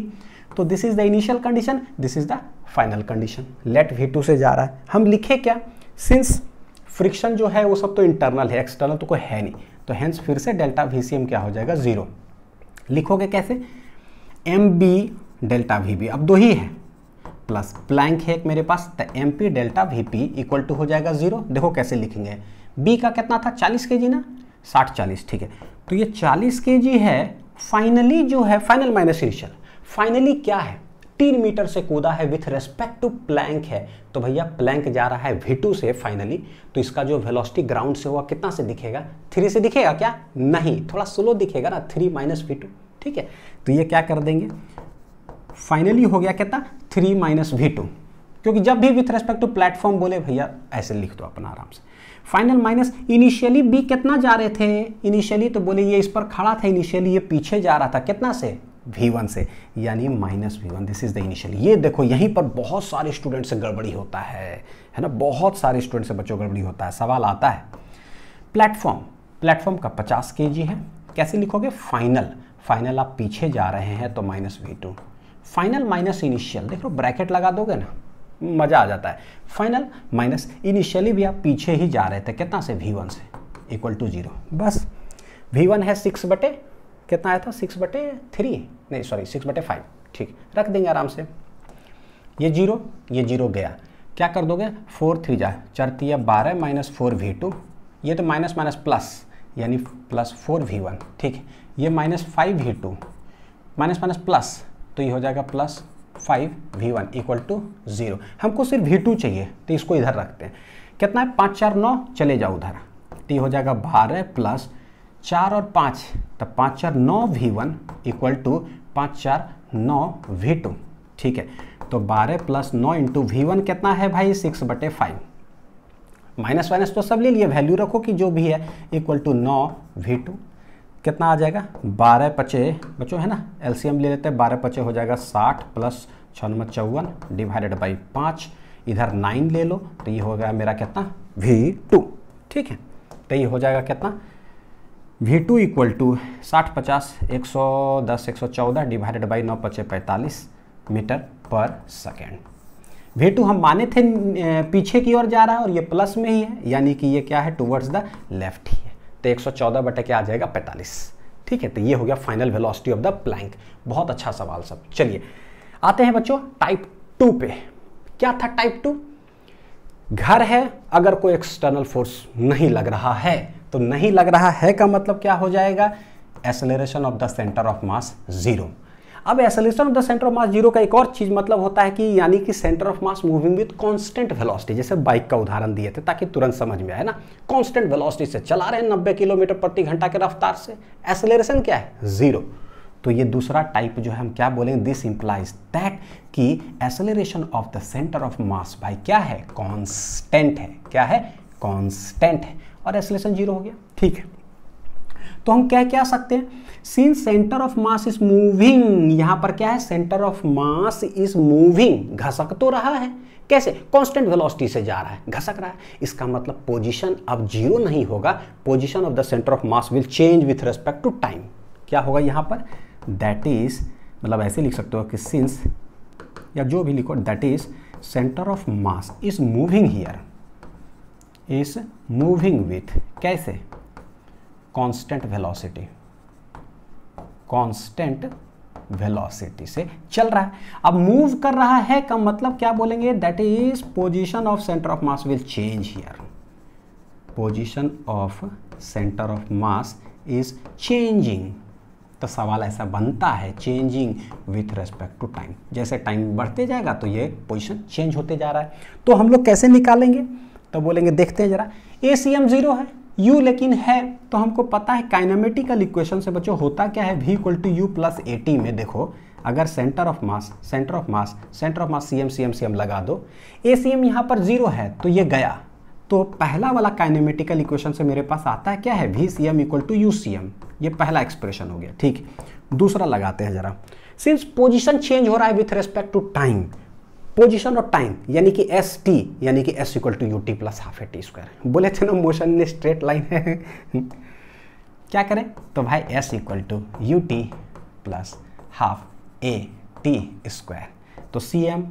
तो this is the initial condition this is the final condition let V two से जा रहा है हम लिखे क्या सिंस फ्रिक्शन जो है वो सब तो इंटरनल है एक्सटर्नल तो कोई है नहीं तो हैंस फिर से डेल्टा वी क्या हो जाएगा ज़ीरो लिखोगे कैसे M B delta V B अब दो ही है प्लस प्लैंक है एक मेरे पास तो M P delta V P equal to हो जाएगा ज़ीरो देखो कैसे लिखेंगे बी का कितना था चालीस के जी ना साठ चालीस ठीक है तो ये चालीस के जी है फाइनली जो है फाइनल माइनस इनिशियल फाइनली क्या है तीन मीटर से कूदा है विथ रेस्पेक्ट टू प्लैंक है तो भैया प्लैंक जा रहा है वी से फाइनली तो इसका जो वेलोसिटी ग्राउंड से हुआ कितना से दिखेगा थ्री से दिखेगा क्या नहीं थोड़ा स्लो दिखेगा ना थ्री माइनस वी ठीक है तो ये क्या कर देंगे फाइनली हो गया कितना थ्री माइनस वी टू क्योंकि जब भी विथ रेस्पेक्ट टू प्लेटफॉर्म बोले भैया ऐसे लिख दो अपना आराम से फाइनल माइनस इनिशियली बी कितना जा रहे थे इनिशियली तो बोले ये इस पर खड़ा था इनिशियली ये पीछे जा रहा था कितना से वी वन से यानी minus V one this is the initial ये देखो यहीं पर बहुत सारे स्टूडेंट से गड़बड़ी होता है है ना बहुत सारे स्टूडेंट से बच्चों गड़बड़ी होता है सवाल आता है प्लेटफॉर्म प्लेटफॉर्म का पचास के है कैसे लिखोगे फाइनल फाइनल आप पीछे जा रहे हैं तो minus V two final minus initial देख लो ब्रैकेट लगा दोगे ना मज़ा आ जाता है फाइनल माइनस इनिशियली भी आप पीछे ही जा रहे थे कितना से वी वन से इक्वल टू जीरो बस वी वन है सिक्स बटे कितना आया था सिक्स बटे थ्री नहीं सॉरी सिक्स बटे फाइव ठीक रख देंगे आराम से ये जीरो ये जीरो गया क्या कर दोगे फोर थ्री जा चरती है बारह माइनस फोर वी टू ये तो माइनस माइनस प्लस यानी प्लस फोर वी वन ठीक ये minus five V two minus minus plus तो ये हो जाएगा plus five V one equal to zero हमको सिर्फ वी टू चाहिए तो इसको इधर रखते हैं कितना है पाँच चार नौ चले जाओ उधर तो ये हो जाएगा बारह प्लस चार और पाँच तो पाँच चार नौ वी वन इक्वल टू पाँच चार नौ वी टू ठीक है तो बारह प्लस नौ इंटू वी वन कितना है भाई सिक्स बटे फाइव माइनस वाइनस तो सब ले लिए वैल्यू रखो कि जो भी है इक्वल टू नौ वी टू कितना आ जाएगा बारह पचे बच्चों है ना एलसीएम ले लेते हैं बारह पचे हो जाएगा साठ प्लस छानवे चौवन डिवाइडेड बाई पाँच इधर नाइन ले लो तो ये हो गया मेरा कितना वी टू ठीक है तो ये हो जाएगा कितना वी टू इक्वल टू साठ पचास एक सौ दस एक सौ चौदह डिवाइडेड बाई नौ पचे पैंतालीस metre per second we to हम माने थे पीछे की ओर जा रहा है और ये प्लस में ही है यानी कि ये क्या है टूवर्ड्स द लेफ्ट ही है तो एक सौ चौदह बटे क्या आ जाएगा पैंतालीस ठीक है तो ये हो गया final velocity of the plank बहुत अच्छा सवाल सब चलिए आते हैं बच्चों टाइप टू पे क्या था टाइप टू घर है अगर कोई एक्सटर्नल फोर्स नहीं लग रहा है तो नहीं लग रहा है का मतलब क्या हो जाएगा acceleration of the centre of mass zero अब acceleration of the centre of mass zero का एक और चीज मतलब होता है कि यानी कि centre of mass moving with constant velocity जैसे बाइक का उदाहरण दिए थे ताकि तुरंत समझ में आए ना कांस्टेंट वेलोसिटी से चला रहे हैं नब्बे किलोमीटर प्रति घंटा के रफ्तार से एसलेशन क्या है जीरो तो ये दूसरा टाइप जो है हम क्या बोलेंगे दिस इंप्लाइज दैट कि acceleration of the centre of mass भाई क्या है कॉन्स्टेंट है क्या है कॉन्स्टेंट है और एसलेशन जीरो हो गया ठीक है तो हम क्या कह सकते हैं since centre of mass is moving यहां पर क्या है centre of mass is moving घसक तो रहा है कैसे कांस्टेंट वेलोसिटी से जा रहा है घसक रहा है इसका मतलब पोजीशन अब जीरो नहीं होगा position of the centre of mass will change with respect to time क्या होगा यहां पर दैट इज मतलब ऐसे लिख सकते हो कि सिंस या जो भी लिखो that is centre of mass is moving here is moving with कैसे कांस्टेंट वेलोसिटी कांस्टेंट वेलोसिटी से चल रहा है अब मूव कर रहा है का मतलब क्या बोलेंगे that is position of centre of mass will change here position of centre of mass is changing तो सवाल ऐसा बनता है changing with respect to time जैसे टाइम बढ़ते जाएगा तो ये पोजिशन चेंज होते जा रहा है तो हम लोग कैसे निकालेंगे तो बोलेंगे देखते हैं जरा ए सी एम जीरो है यू लेकिन है तो हमको पता है काइनामेटिकल इक्वेशन से बच्चों होता क्या है V equal to you plus A T में देखो अगर centre of mass centre of mass centre of mass C M C M C M लगा दो ए सी एम यहाँ पर जीरो है तो ये गया तो पहला वाला काइनामेटिकल इक्वेशन से मेरे पास आता है क्या है V C M equal to you C M ये पहला एक्सप्रेशन हो गया ठीक दूसरा लगाते हैं जरा सिंस पोजिशन चेंज हो रहा है with respect to time position और टाइम यानी कि एस टी यानी कि S equal to U T plus half A T square बोले थे ना मोशन ने स्ट्रेट लाइन है क्या करें तो भाई s equal to U T plus half A T square तो C M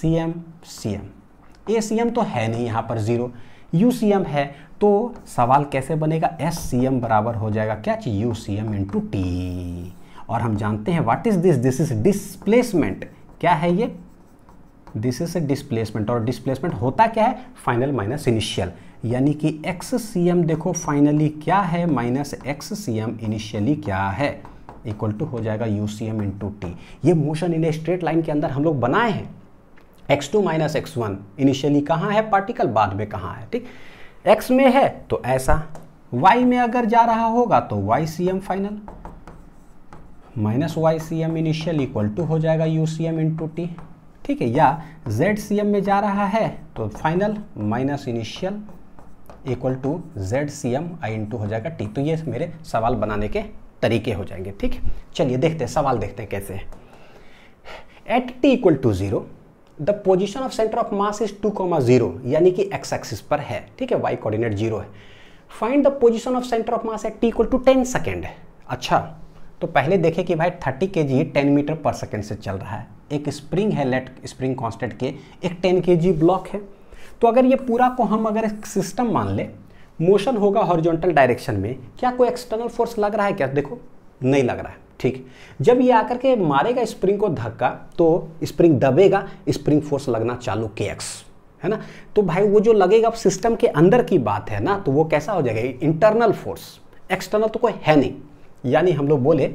C M C M a C M तो है नहीं यहाँ पर ज़ीरो यू सी एम है तो सवाल कैसे बनेगा एस सी एम बराबर हो जाएगा क्या चीज़ u C M into t और हम जानते हैं what is this this is displacement क्या है ये दिस इज ए डिस्प्लेसमेंट और डिस्प्लेसमेंट होता क्या है फाइनल माइनस इनिशियल यानी कि एक्स सी एम देखो फाइनली क्या है minus x C M initially क्या है इक्वल टू हो जाएगा u C M into t ये motion in a straight line के अंदर हम लोग बनाए हैं x two minus x one initially कहाँ है पार्टिकल बाद में कहाँ है ठीक एक्स में है तो ऐसा वाई में अगर जा रहा होगा तो y C M final minus y C M initial equal to हो जाएगा u C M into t ठीक है या जेड सी एम में जा रहा है तो final minus initial equal to z C M i to हो जाएगा टी तो ये मेरे सवाल बनाने के तरीके हो जाएंगे ठीक चलिए देखते हैं सवाल देखते हैं कैसे है at t equal to zero the position of centre of mass is two comma zero यानी कि एक्स एक्सिस पर है ठीक है वाई कोऑर्डिनेट जीरो है find the position of centre of mass at t equal to ten second अच्छा तो पहले देखें कि भाई thirty K G ten metre per second से चल रहा है एक स्प्रिंग है लेट स्प्रिंग कांस्टेंट के एक टेन के ब्लॉक है तो अगर ये पूरा को हम अगर एक सिस्टम मान ले मोशन होगा हॉरिजॉन्टल डायरेक्शन में क्या कोई एक्सटर्नल फोर्स लग रहा है क्या देखो नहीं लग रहा है ठीक जब ये आकर के मारेगा स्प्रिंग को धक्का तो स्प्रिंग दबेगा स्प्रिंग फोर्स लगना चालू के एक्स है ना तो भाई वो जो लगेगा अब सिस्टम के अंदर की बात है ना तो वो कैसा हो जाएगा इंटरनल फोर्स एक्सटर्नल तो कोई है नहीं यानी हम लोग बोले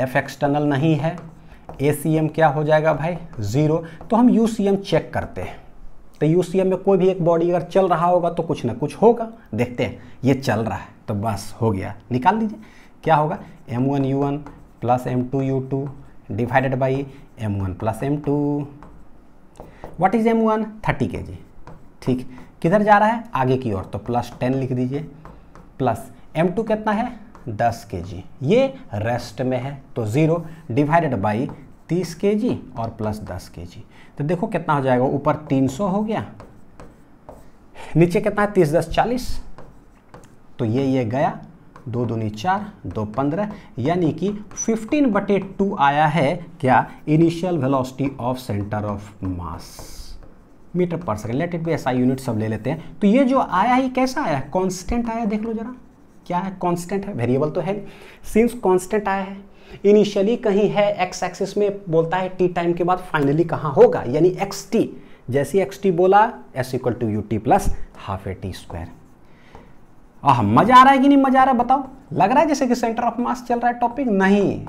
एफ एक्सटर्नल नहीं है ए सी एम क्या हो जाएगा भाई ज़ीरो तो हम यू सी एम चेक करते हैं तो यू सी एम में कोई भी एक बॉडी अगर चल रहा होगा तो कुछ ना कुछ होगा देखते हैं ये चल रहा है तो बस हो गया निकाल दीजिए क्या होगा m one you one plus M two you two divided by M one plus M two what is m one thirty K G ठीक किधर जा रहा है आगे की ओर तो प्लस टेन लिख दीजिए प्लस एम टू कितना है 10 के जी ये रेस्ट में है तो ज़ीरो डिवाइडेड बाई 30 के जी और प्लस 10 के जी तो देखो कितना हो जाएगा ऊपर 300 हो गया नीचे कितना है तीस दस चालीस तो ये ये गया दो दूनी चार दो पंद्रह यानी कि 15 बटे टू आया है क्या initial velocity of centre of mass metre per second let it भी ऐसा यूनिट सब ले लेते हैं तो ये जो आया ही कैसा आया कांस्टेंट आया देख लो जरा क्या है कांस्टेंट है वेरिएबल तो है सिंस कांस्टेंट आया है इनिशियली कहीं है एक्स एक्सिस में बोलता है टी टाइम के बाद फाइनली कहाँ होगा यानी एक्स टी जैसी एक्स टी बोला s equal to U T plus half A T square ah मजा आ रहा है कि नहीं मजा आ रहा है बताओ लग रहा है जैसे कि सेंटर ऑफ मास चल रहा है टॉपिक नहीं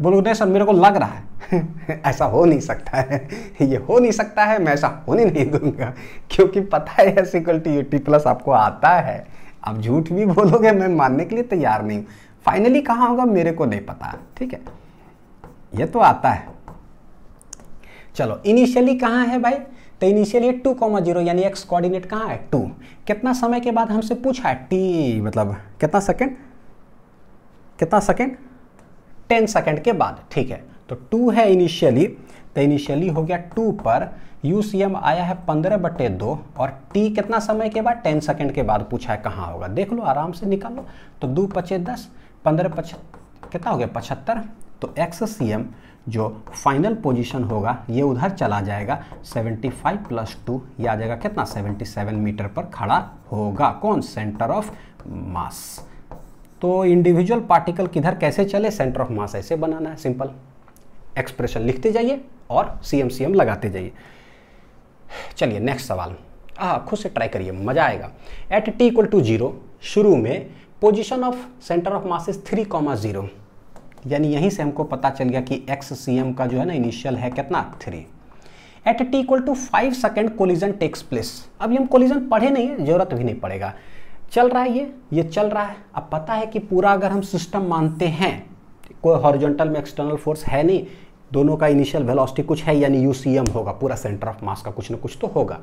बोलो नहीं सर मेरे को लग रहा है (laughs) ऐसा हो नहीं सकता है ये हो नहीं सकता है मैं ऐसा होने नहीं दूंगा क्योंकि पता है s equal to U T plus आपको आता है आप झूठ भी बोलोगे मैं मानने के लिए तैयार नहीं हूं फाइनली कहा होगा मेरे को नहीं पता ठीक है ये तो आता है चलो इनिशियली कहां है भाई तो इनिशियली टू कॉमा जीरो यानी एक्स कोऑर्डिनेट कहा है टू कितना समय के बाद हमसे पूछा है टी मतलब कितना सेकेंड कितना सेकेंड टेन सेकेंड के बाद ठीक है तो टू है इनिशियली तो इनिशियली हो गया टू पर यू सी एम आया है पंद्रह बटे दो और टी कितना समय के बाद टेन सेकेंड के बाद पूछा है कहाँ होगा देख लो आराम से निकाल लो तो दो पचे दस पंद्रह पच कितना हो गया पचहत्तर तो एक्स सी एम जो फाइनल पोजीशन होगा ये उधर चला जाएगा 75 प्लस टू ये आ जाएगा कितना 77 मीटर पर खड़ा होगा कौन सेंटर ऑफ मास तो इंडिविजुअल पार्टिकल किधर कैसे चले सेंटर ऑफ मास ऐसे बनाना है सिंपल एक्सप्रेशन लिखते जाइए और सी एम लगाते जाइए चलिए नेक्स्ट सवाल आ खुद से ट्राई करिए मज़ा आएगा at t equal to zero शुरू में position of centre of masses three comma zero यानी यहीं से हमको पता चल गया कि एक्स सी एम का जो है ना इनिशियल है कितना three at t equal to five second collision takes place अभी हम कोलिजन पढ़े नहीं है जरूरत भी नहीं पड़ेगा चल रहा है ये ये चल रहा है अब पता है कि पूरा अगर हम सिस्टम मानते हैं कोई हॉरिजॉन्टल में एक्सटर्नल फोर्स है नहीं दोनों का इनिशियल वेलोसिटी कुछ है यानी यूसीएम होगा पूरा सेंटर ऑफ मास का कुछ ना कुछ तो होगा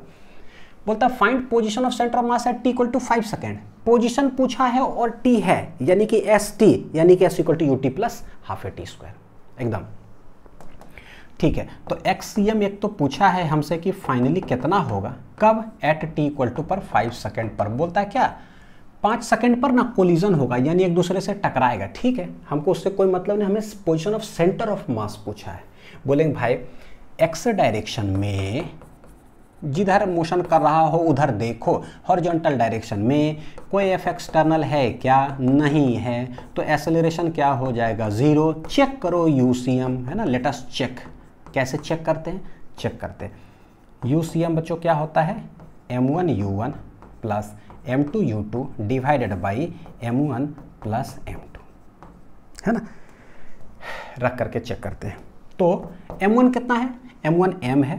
बोलता है find position of centre of mass at t equal to five second position पूछा है और टी है यानी कि एस टी यानी कि S equal to U T plus half A T square एकदम ठीक है तो एक्ससीएम एक तो पूछा है हमसे कि फाइनली कितना होगा कब एट टी इक्वल टू पर फाइव सेकेंड पर बोलता है क्या पाँच सेकंड पर ना कोलिजन होगा यानी एक दूसरे से टकराएगा ठीक है हमको उससे कोई मतलब नहीं हमें position of centre of mass पूछा है बोलेंगे भाई एक्स डायरेक्शन में जिधर मोशन कर रहा हो उधर देखो हॉरिजॉन्टल डायरेक्शन में कोई एफ एक्सटर्नल है क्या नहीं है तो एसेलरेशन क्या हो जाएगा ज़ीरो चेक करो यू है ना लेटेस्ट चेक कैसे चेक करते हैं चेक करते हैं यू बच्चों क्या होता है m one you one plus M two you two divided by M one plus M two है ना रख करके चेक करते हैं तो एम वन कितना है एम वन एम है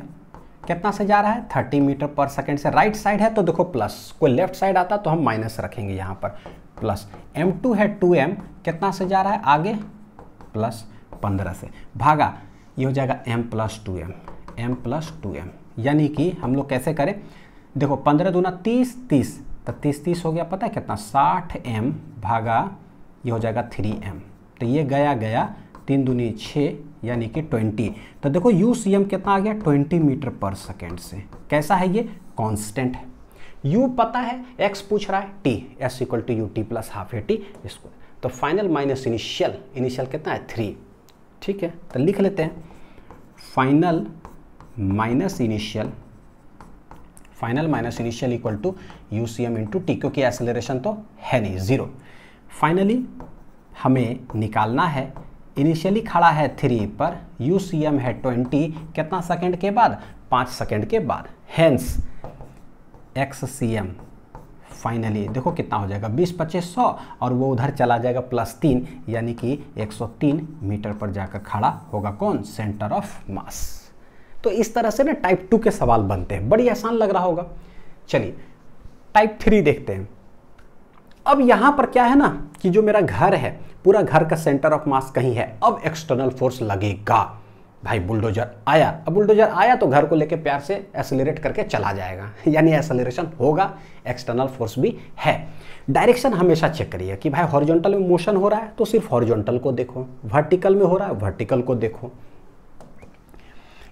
कितना से जा रहा है 30 मीटर पर सेकेंड से राइट साइड है तो देखो प्लस कोई लेफ्ट साइड आता तो हम माइनस रखेंगे यहाँ पर प्लस एम टू है टू एम कितना से जा रहा है आगे प्लस पंद्रह से भागा ये हो जाएगा m plus two m m plus two m यानी कि हम लोग कैसे करें देखो पंद्रह दूना तीस तीस तो तीस तीस हो गया पता है कितना साठ एम भागा ये हो जाएगा थ्री एम तो ये गया गया तीन दुनी छः यानी कि ट्वेंटी तो देखो यू सी एम कितना आ गया ट्वेंटी मीटर पर सेकेंड से कैसा है ये कॉन्स्टेंट है यू पता है एक्स पूछ रहा है t s equal to U T plus half A t इसको तो फाइनल माइनस इनिशियल इनिशियल कितना है थ्री ठीक है तो लिख लेते हैं final minus initial final minus initial equal to you C M into t क्योंकि एक्सेलरेशन तो है नहीं ज़ीरो फाइनली हमें निकालना है इनिशियली खड़ा है थ्री पर यू सी एम है ट्वेंटी कितना सेकेंड के बाद पाँच सेकेंड के बाद hence x C M finally देखो कितना हो जाएगा बीस पच्चीस सौ और वो उधर चला जाएगा प्लस तीन यानी कि एक सौ तीन मीटर पर जाकर खड़ा होगा कौन सेंटर ऑफ मास तो इस तरह से ना टाइप टू के सवाल बनते हैं बड़ी आसान लग रहा होगा चलिए टाइप थ्री देखते हैं अब यहां पर क्या है ना कि जो मेरा घर है पूरा घर का सेंटर ऑफ मास कहीं है अब एक्सटर्नल फोर्स लगेगा भाई बुलडोजर आया अब बुलडोजर आया तो घर को लेके प्यार से एक्सलरेट करके चला जाएगा (laughs) यानी एसलेशन होगा एक्सटर्नल फोर्स भी है डायरेक्शन हमेशा चेक करिए कि भाई हॉरिजॉन्टल में मोशन हो रहा है तो सिर्फ हॉरिजॉन्टल को देखो वर्टिकल में हो रहा है वर्टिकल को देखो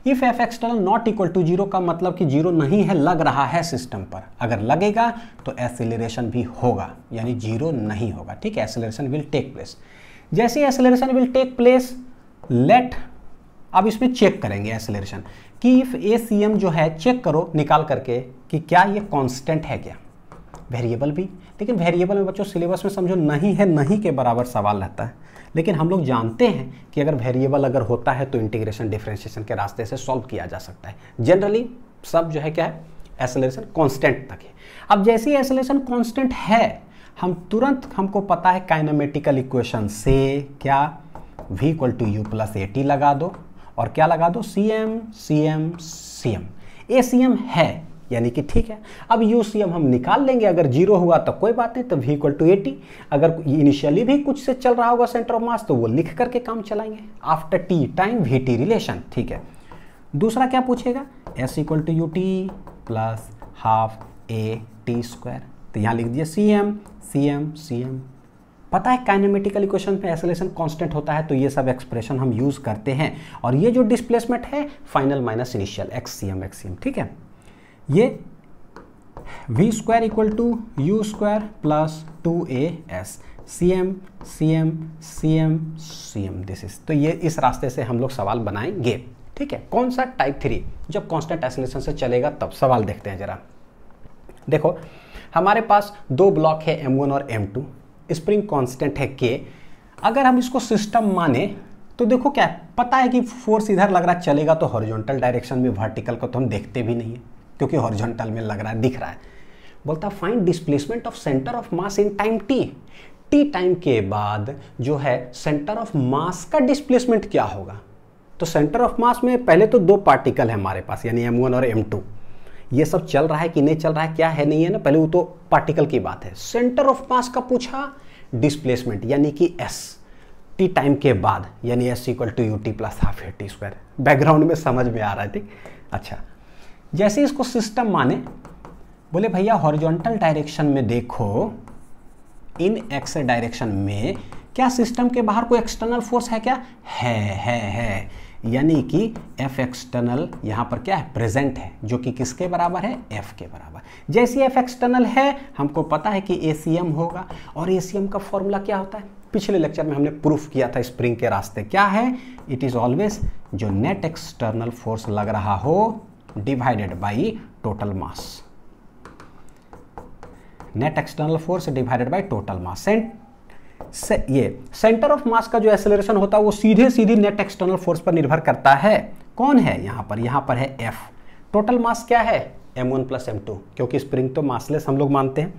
if f external not equal to zero का मतलब कि जीरो नहीं है लग रहा है सिस्टम पर अगर लगेगा तो एसिलेशन भी होगा यानी जीरो नहीं होगा ठीक है एसिलेशन विल टेक प्लेस जैसे acceleration will take place let अब इसमें चेक करेंगे एसिलेशन कि इफ़ ए सी एम जो है चेक करो निकाल करके कि क्या ये कॉन्स्टेंट है क्या वेरिएबल भी लेकिन वेरिएबल में बच्चों सिलेबस में समझो नहीं है नहीं के बराबर सवाल रहता है लेकिन हम लोग जानते हैं कि अगर वेरिएबल अगर होता है तो इंटीग्रेशन डिफ्रेंशिएशन के रास्ते से सॉल्व किया जा सकता है जनरली सब जो है क्या है एसोलेशन कॉन्स्टेंट तक है अब जैसे ही एसोलेशन कॉन्स्टेंट है हम तुरंत हमको पता है काइनामेटिकल इक्वेशन से क्या v equal to you plus A t लगा दो और क्या लगा दो C M C M C M a C M है यानी कि ठीक है अब यू सी एम हम निकाल लेंगे अगर जीरो हुआ तो कोई बात नहीं वी इक्वल टू एटी अगर इनिशियली भी कुछ से चल रहा होगा सेंटर ऑफ मास तो वो लिख करके काम चलाएंगे after t time v t relation ठीक है दूसरा क्या पूछेगा s equal to U T plus half A T square तो यहाँ लिख दिया C M C M C M पता है काइनेमेटिकल इक्वेशन पे एसोलेशन कांस्टेंट होता है तो ये सब एक्सप्रेशन हम यूज़ करते हैं और ये जो डिस्प्लेसमेंट है final minus initial x C M x C M ठीक है ये v square equal to u square plus two a s C M C M C M C M this is तो ये इस रास्ते से हम लोग सवाल बनाएंगे ठीक है कौन सा टाइप थ्री जब कांस्टेंट एसोलेशन से चलेगा तब सवाल देखते हैं जरा देखो हमारे पास दो ब्लॉक है M1 और M2 स्प्रिंग कांस्टेंट है K अगर हम इसको सिस्टम माने तो देखो क्या पता है कि फोर्स इधर लग रहा चलेगा तो हॉरिजॉन्टल डायरेक्शन में वर्टिकल को तो हम देखते भी नहीं है क्योंकि हॉरिजॉन्टल में लग रहा है दिख रहा है बोलता find displacement of centre of mass in time t t time के बाद जो है सेंटर ऑफ मास का डिस्प्लेसमेंट क्या होगा तो सेंटर ऑफ मास में पहले तो दो पार्टिकल है हमारे पास यानी एम वन और एम टू ये सब चल रहा है कि नहीं चल रहा है क्या है नहीं है ना पहले वो तो पार्टिकल की बात है सेंटर ऑफ मास का पूछा डिस्प्लेसमेंट यानी कि एस टी टाइम के बाद यानी s equal to U T plus half A T square background में समझ में आ रहा है ठीक अच्छा जैसे इसको सिस्टम माने बोले भैया हॉरिजॉन्टल डायरेक्शन में देखो इन एक्स डायरेक्शन में क्या सिस्टम के बाहर कोई एक्सटर्नल फोर्स है क्या है है है यानी कि एफ एक्सटर्नल यहां पर क्या है प्रेजेंट है जो कि किसके बराबर है एफ के बराबर जैसे एफ एक्सटर्नल है हमको पता है कि ए होगा और ए का फॉर्मूला क्या होता है पिछले लेक्चर में हमने प्रूफ किया था स्प्रिंग के रास्ते क्या है इट इज़ ऑलवेज जो नेट एक्सटर्नल फोर्स लग रहा हो divided by total mass net external force divided by total mass and से, ये सेंटर ऑफ मास का जो एक्सेलरेशन होता है वो सीधे सीधे नेट एक्सटर्नल फोर्स पर निर्भर करता है कौन है यहां पर यहां पर है एफ टोटल मास क्या है m one plus M two क्योंकि स्प्रिंग तो मासलेस हम लोग मानते हैं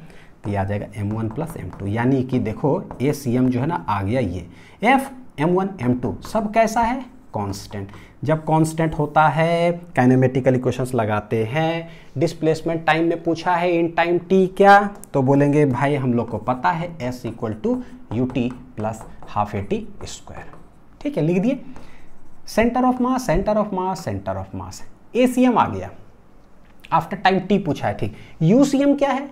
तो ये आ जाएगा M one plus M two यानी कि देखो ए सी एम जो है ना आ गया ये f m one m two सब कैसा है कांस्टेंट जब कांस्टेंट होता है काइनेमेटिकल इक्वेशंस लगाते हैं डिस्प्लेसमेंट टाइम में पूछा है इन टाइम टी क्या तो बोलेंगे भाई हम लोग को पता है s equal to U T plus half A T square ठीक है लिख दिए centre of mass centre of mass centre of mass a C M आ गया आफ्टर टाइम टी पूछा है ठीक यू सी एम क्या है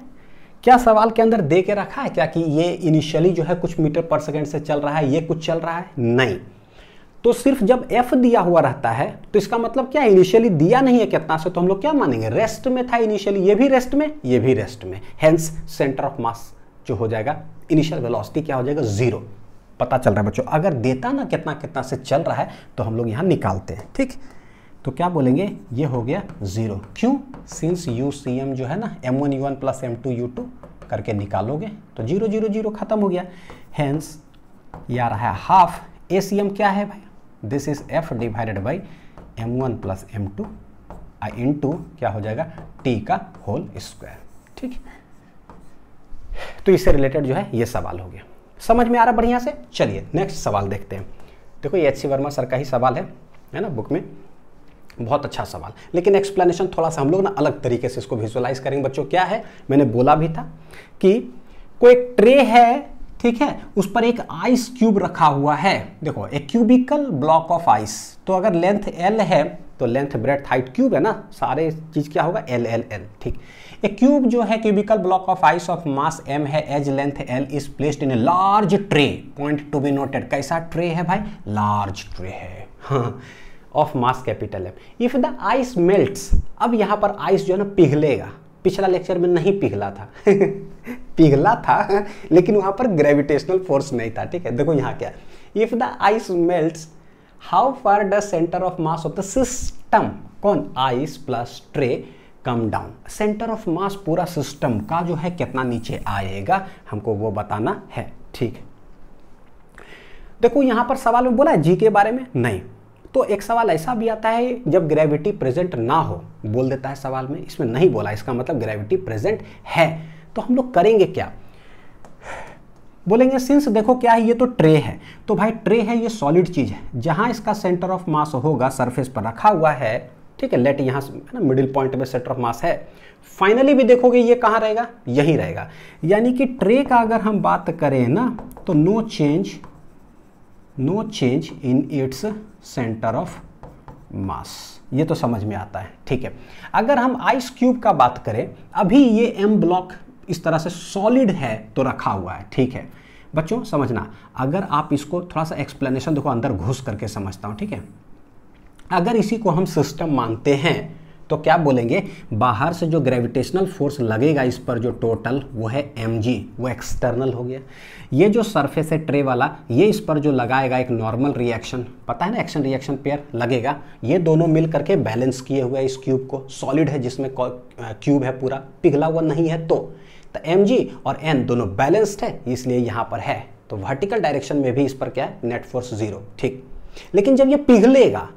क्या सवाल के अंदर दे के रखा है क्या कि ये इनिशियली जो है कुछ मीटर पर सेकेंड से चल रहा है ये कुछ चल रहा है नहीं तो सिर्फ जब एफ दिया हुआ रहता है तो इसका मतलब क्या इनिशियली दिया नहीं है कितना से तो हम लोग क्या मानेंगे रेस्ट में था इनिशियली ये भी रेस्ट में ये भी रेस्ट में हेंस सेंटर ऑफ मास जो हो जाएगा इनिशियल वेलोसिटी क्या हो जाएगा जीरो पता चल रहा है बच्चों अगर देता ना कितना कितना से चल रहा है तो हम लोग यहाँ निकालते हैं ठीक तो क्या बोलेंगे ये हो गया जीरो क्यों सिंस यू सी एम जो है ना m one you one plus M two you two करके निकालोगे तो जीरो जीरो जीरो खत्म हो गया हेंस ये आ रहा है हाफ ए सी एम क्या है भाई this is f divided by M one plus M two into क्या हो जाएगा टी का होल स्क्वायर ठीक तो इससे रिलेटेड जो है ये सवाल हो गया समझ में आ रहा बढ़िया से चलिए नेक्स्ट सवाल देखते हैं देखो ये एच सी वर्मा सर का ही सवाल है है ना बुक में बहुत अच्छा सवाल लेकिन एक्सप्लेनेशन थोड़ा सा हम लोग ना अलग तरीके से इसको विजुअलाइज करेंगे बच्चों क्या है मैंने बोला भी था कि कोई ट्रे है ठीक है उस पर एक आइस क्यूब रखा हुआ है देखो a cubical block of ice तो अगर लेंथ एल है तो लेंथ ब्रेड हाइट क्यूब है ना सारे चीज़ क्या होगा एल एल एल ठीक ए क्यूब जो है cubical block of ice of mass m है edge length l is placed in a large tray point to be noted कैसा ट्रे है भाई लार्ज ट्रे है हाँ of mass capital m if the ice melts अब यहाँ पर ice जो है ना पिघलेगा पिछला लेक्चर में नहीं पिघला था (laughs) पिघला था लेकिन वहाँ पर ग्रेविटेशनल फोर्स नहीं था ठीक है देखो यहाँ क्या है if the ice melts how far the centre of mass of the system कौन ice plus tray come down centre of mass पूरा सिस्टम का जो है कितना नीचे आएगा हमको वो बताना है ठीक देखो यहाँ पर सवाल में बोला जी के बारे में नहीं तो एक सवाल ऐसा भी आता है जब ग्रेविटी प्रेजेंट ना हो बोल देता है सवाल में इसमें नहीं बोला इसका मतलब ग्रेविटी प्रेजेंट है तो हम लोग करेंगे क्या बोलेंगे सिंस देखो क्या है ये तो ट्रे है तो भाई ट्रे है ये सॉलिड चीज़ है जहां इसका सेंटर ऑफ मास होगा सरफेस पर रखा हुआ है ठीक है लेट यहां है ना मिडिल पॉइंट में सेंटर ऑफ मास है फाइनली भी देखोगे ये कहां रहेगा यही रहेगा यानी कि ट्रे का अगर हम बात करें ना तो no change no change in its centre of mass ये तो समझ में आता है ठीक है अगर हम आइस क्यूब का बात करें अभी ये एम ब्लॉक इस तरह से सॉलिड है तो रखा हुआ है ठीक है बच्चों समझना अगर आप इसको थोड़ा सा एक्सप्लेनेशन देखो अंदर घुस करके समझता हूँ ठीक है अगर इसी को हम सिस्टम मानते हैं तो क्या बोलेंगे बाहर से जो ग्रेविटेशनल फोर्स लगेगा इस पर जो टोटल वो है एम जी वो एक्सटर्नल हो गया ये जो सरफेस है ट्रे वाला ये इस पर जो लगाएगा एक नॉर्मल रिएक्शन पता है ना एक्शन रिएक्शन पेयर लगेगा ये दोनों मिल करके बैलेंस किए हुए इस क्यूब को सॉलिड है जिसमें क्यूब है पूरा पिघला हुआ नहीं है तो तो एम और एन दोनों बैलेंस्ड है इसलिए यहां पर है तो वर्टिकल डायरेक्शन में भी इस पर क्या है नेट फोर्स जीरो ठीक लेकिन जब यह पिघलेगा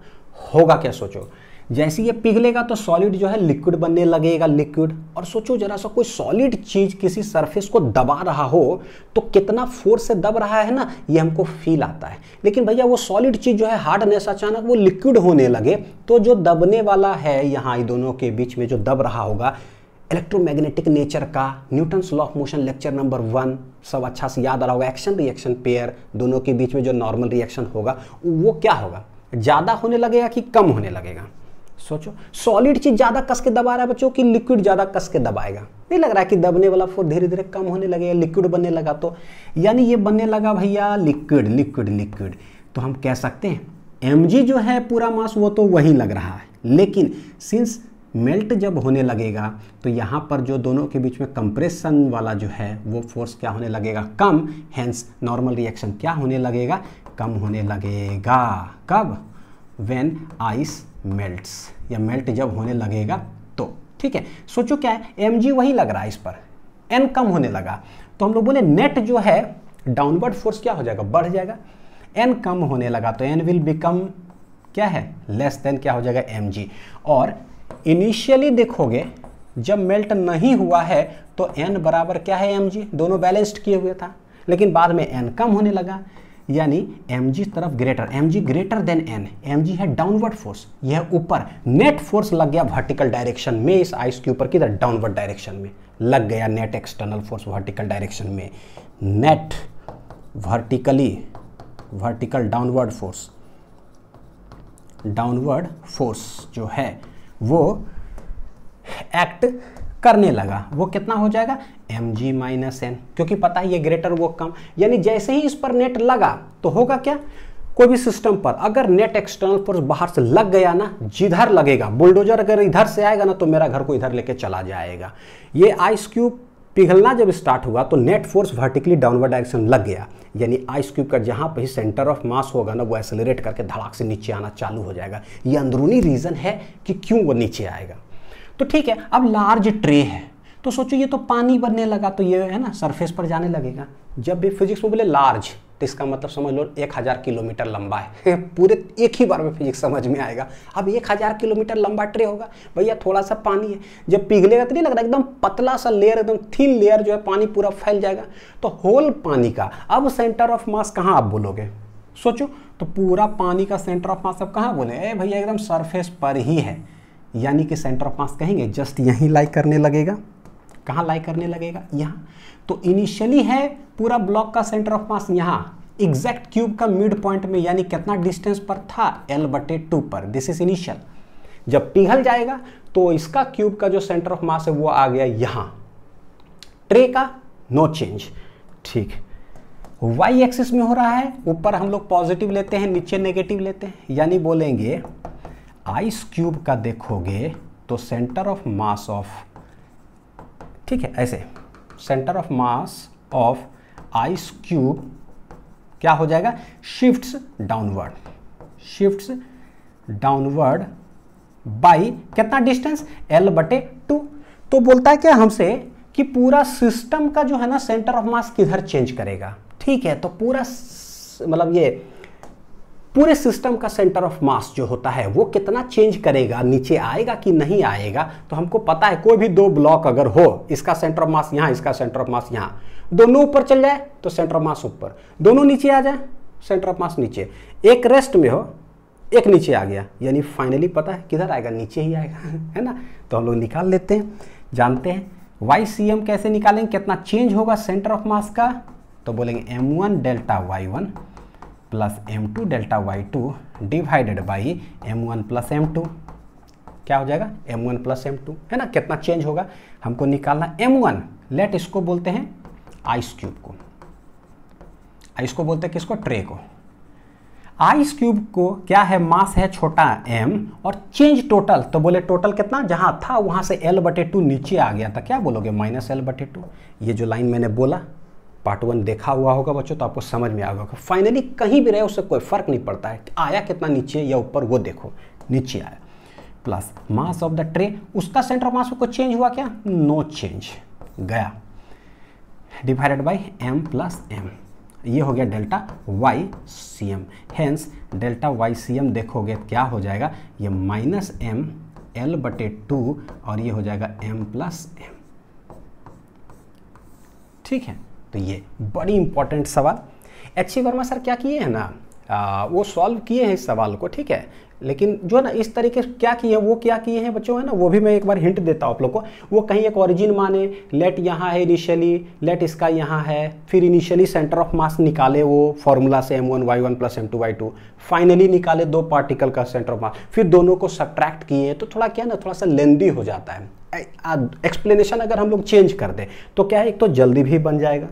होगा क्या सोचो जैसे ये पिघलेगा तो सॉलिड जो है लिक्विड बनने लगेगा लिक्विड और सोचो जरा सा कोई सॉलिड चीज किसी सरफेस को दबा रहा हो तो कितना फोर्स से दब रहा है ना ये हमको फील आता है लेकिन भैया वो सॉलिड चीज जो है हार्डनेस अचानक वो लिक्विड होने लगे तो जो दबने वाला है यहाँ दोनों के बीच में जो दब रहा होगा इलेक्ट्रोमैग्नेटिक नेचर का Newton law of motion lecture number one सब अच्छा से याद आ रहा होगा एक्शन रिएक्शन पेयर दोनों के बीच में जो नॉर्मल रिएक्शन होगा वो क्या होगा ज़्यादा होने लगेगा कि कम होने लगेगा सोचो सॉलिड चीज़ ज़्यादा कस के दबा रहा है बच्चों कि लिक्विड ज़्यादा कस के दबाएगा नहीं लग रहा है कि दबने वाला फोर्स धीरे धीरे कम होने लगेगा लिक्विड बनने लगा तो यानी ये बनने लगा भैया लिक्विड लिक्विड लिक्विड तो हम कह सकते हैं एम जो है पूरा मास वो तो वही लग रहा है लेकिन सिंस मेल्ट जब होने लगेगा तो यहाँ पर जो दोनों के बीच में कंप्रेशन वाला जो है वो फोर्स क्या होने लगेगा कम हैंस नॉर्मल रिएक्शन क्या होने लगेगा कम होने लगेगा कब वेन आइस मेल्ट्स या मेल्ट जब होने लगेगा तो ठीक है सोचो क्या है एम वही लग रहा है इस पर एन कम होने लगा तो हम लोग बोले नेट जो है डाउनवर्ड फोर्स क्या हो जाएगा बढ़ जाएगा एन कम होने लगा तो एन विल बिकम क्या है लेस देन क्या हो जाएगा एम और इनिशियली देखोगे जब मेल्ट नहीं हुआ है तो एन बराबर क्या है एम जी दोनों बैलेंस्ड किए हुए था लेकिन बाद में एन कम होने लगा यानी एम जी तरफ greater m g greater than n m g है डाउनवर्ड फोर्स यह ऊपर नेट फोर्स लग गया वर्टिकल डायरेक्शन में इस आइस के ऊपर किधर डाउनवर्ड डायरेक्शन में लग गया net external force vertical direction में net vertically vertical downward force downward force जो है वो एक्ट करने लगा वो कितना हो जाएगा एम जी माइनस एन क्योंकि पता है ये ग्रेटर वो कम यानी जैसे ही इस पर नेट लगा तो होगा क्या कोई भी सिस्टम पर अगर नेट एक्सटर्नल फोर्स बाहर से लग गया ना जिधर लगेगा बुलडोजर अगर इधर से आएगा ना तो मेरा घर को इधर लेके चला जाएगा ये आइस क्यूब पिघलना जब स्टार्ट हुआ तो net force vertically downward direction लग गया यानी आइस क्यूब का जहाँ पर ही सेंटर ऑफ मास होगा ना वो एक्सेलरेट करके धड़ाक से नीचे आना चालू हो जाएगा ये अंदरूनी रीज़न है कि क्यों वो नीचे आएगा तो ठीक है अब लार्ज ट्रे है तो सोचो ये तो पानी बनने लगा तो ये है ना सरफेस पर जाने लगेगा जब भी फिजिक्स में बोले लार्ज तो इसका मतलब समझ लो एक हज़ार किलोमीटर लंबा है (laughs) पूरे एक ही बार में फिजिक्स समझ में आएगा अब एक हज़ार किलोमीटर लंबा ट्रे होगा भैया थोड़ा सा पानी है जब पिघलेगा तो नहीं लग रहा एकदम पतला सा लेयर एकदम थिन लेयर जो है पानी पूरा फैल जाएगा तो होल पानी का अब सेंटर ऑफ मास कहाँ आप बोलोगे सोचो तो पूरा पानी का सेंटर ऑफ मास आप कहाँ बोले ए भैया एकदम सरफेस पर ही है यानी कि सेंटर ऑफ मास कहेंगे जस्ट यहीं लाइक करने लगेगा कहाँ लाई करने लगेगा यहाँ तो इनिशियली है पूरा ब्लॉक का सेंटर ऑफ मास यहाँ एग्जैक्ट क्यूब का मिड पॉइंट में यानी कितना डिस्टेंस पर था एल बटे टू पर दिस इज इनिशियल जब पिघल जाएगा तो इसका क्यूब का जो सेंटर ऑफ मास है वो आ गया यहाँ ट्रे का नो चेंज ठीक वाई एक्सिस में हो रहा है ऊपर हम लोग पॉजिटिव लेते हैं नीचे नेगेटिव लेते हैं यानी बोलेंगे आइस क्यूब का देखोगे तो सेंटर ऑफ मास ऑफ ठीक है ऐसे centre of mass of ice cube क्या हो जाएगा shifts downward shifts downward by कितना डिस्टेंस एल बटे टू तो बोलता है क्या हमसे कि पूरा सिस्टम का जो है ना सेंटर ऑफ मास किधर चेंज करेगा ठीक है तो पूरा मतलब ये पूरे सिस्टम का सेंटर ऑफ मास जो होता है वो कितना चेंज करेगा नीचे आएगा कि नहीं आएगा तो हमको पता है कोई भी दो ब्लॉक अगर हो इसका सेंटर ऑफ मास यहाँ इसका सेंटर ऑफ मास यहाँ दोनों ऊपर चल जाए तो सेंटर ऑफ मास ऊपर दोनों नीचे आ जाए सेंटर ऑफ मास नीचे एक रेस्ट में हो एक नीचे आ गया यानी फाइनली पता है किधर आएगा नीचे ही आएगा (laughs) है ना तो हम लोग निकाल लेते हैं जानते हैं वाई सी एम कैसे निकालेंगे कितना चेंज होगा सेंटर ऑफ मास का तो बोलेंगे m one delta y one plus M two delta y two divided by M one plus M two क्या हो जाएगा M one plus M two है ना कितना चेंज होगा हमको निकालना एम वन लेट इसको बोलते हैं आइस क्यूब को आइस को बोलते हैं किसको ट्रे को आइस क्यूब को क्या है मास है छोटा एम और चेंज टोटल तो बोले टोटल कितना जहां था वहां से एल बटे टू नीचे आ गया था क्या बोलोगे माइनस एल बटे टू ये जो लाइन मैंने बोला पार्ट वन देखा हुआ होगा बच्चों तो आपको समझ में आ होगा फाइनली कहीं भी रहे उससे कोई फर्क नहीं पड़ता है आया कितना नीचे या ऊपर वो देखो नीचे आया plus mass of the tray उसका सेंटर मास को चेंज हुआ क्या नो चेंज गया divided by M plus M ये हो गया delta Y C M hence delta Y C M देखोगे तो क्या हो जाएगा ये माइनस एम एल बटे टू और ये हो जाएगा एम प्लस एम ठीक है तो ये बड़ी इंपॉर्टेंट सवाल एच वर्मा सर क्या किए हैं ना आ, वो सॉल्व किए हैं इस सवाल को ठीक है लेकिन जो है ना इस तरीके से क्या किए हैं वो क्या किए हैं बच्चों है ना वो भी मैं एक बार हिंट देता हूँ आप लोग को वो कहीं एक ऑरिजिन माने लेट यहाँ है इनिशियली लेट इसका यहाँ है फिर इनिशियली सेंटर ऑफ मास निकाले वो फॉर्मूला से M one Y one plus M two Y two finally निकाले दो पार्टिकल का सेंटर ऑफ मास फिर दोनों को सब्ट्रैक्ट किए तो थोड़ा क्या ना थोड़ा सा लेंदी हो जाता है एक्सप्लेनेशन अगर हम लोग चेंज कर दें तो क्या है एक तो जल्दी भी बन जाएगा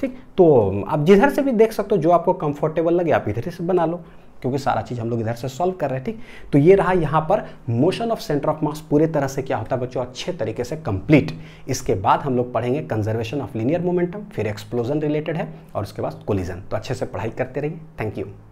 ठीक तो आप जिधर से भी देख सकते हो जो आपको कंफर्टेबल लगे आप इधर से बना लो क्योंकि सारा चीज़ हम लोग इधर से सॉल्व कर रहे हैं ठीक तो ये रहा यहाँ पर motion of centre of mass पूरे तरह से क्या होता है बच्चों अच्छे तरीके से कंप्लीट इसके बाद हम लोग पढ़ेंगे कंजर्वेशन ऑफ लीनियर मोमेंटम फिर एक्सप्लोजन रिलेटेड है और उसके बाद कोलिजन तो अच्छे से पढ़ाई करते रहिए थैंक यू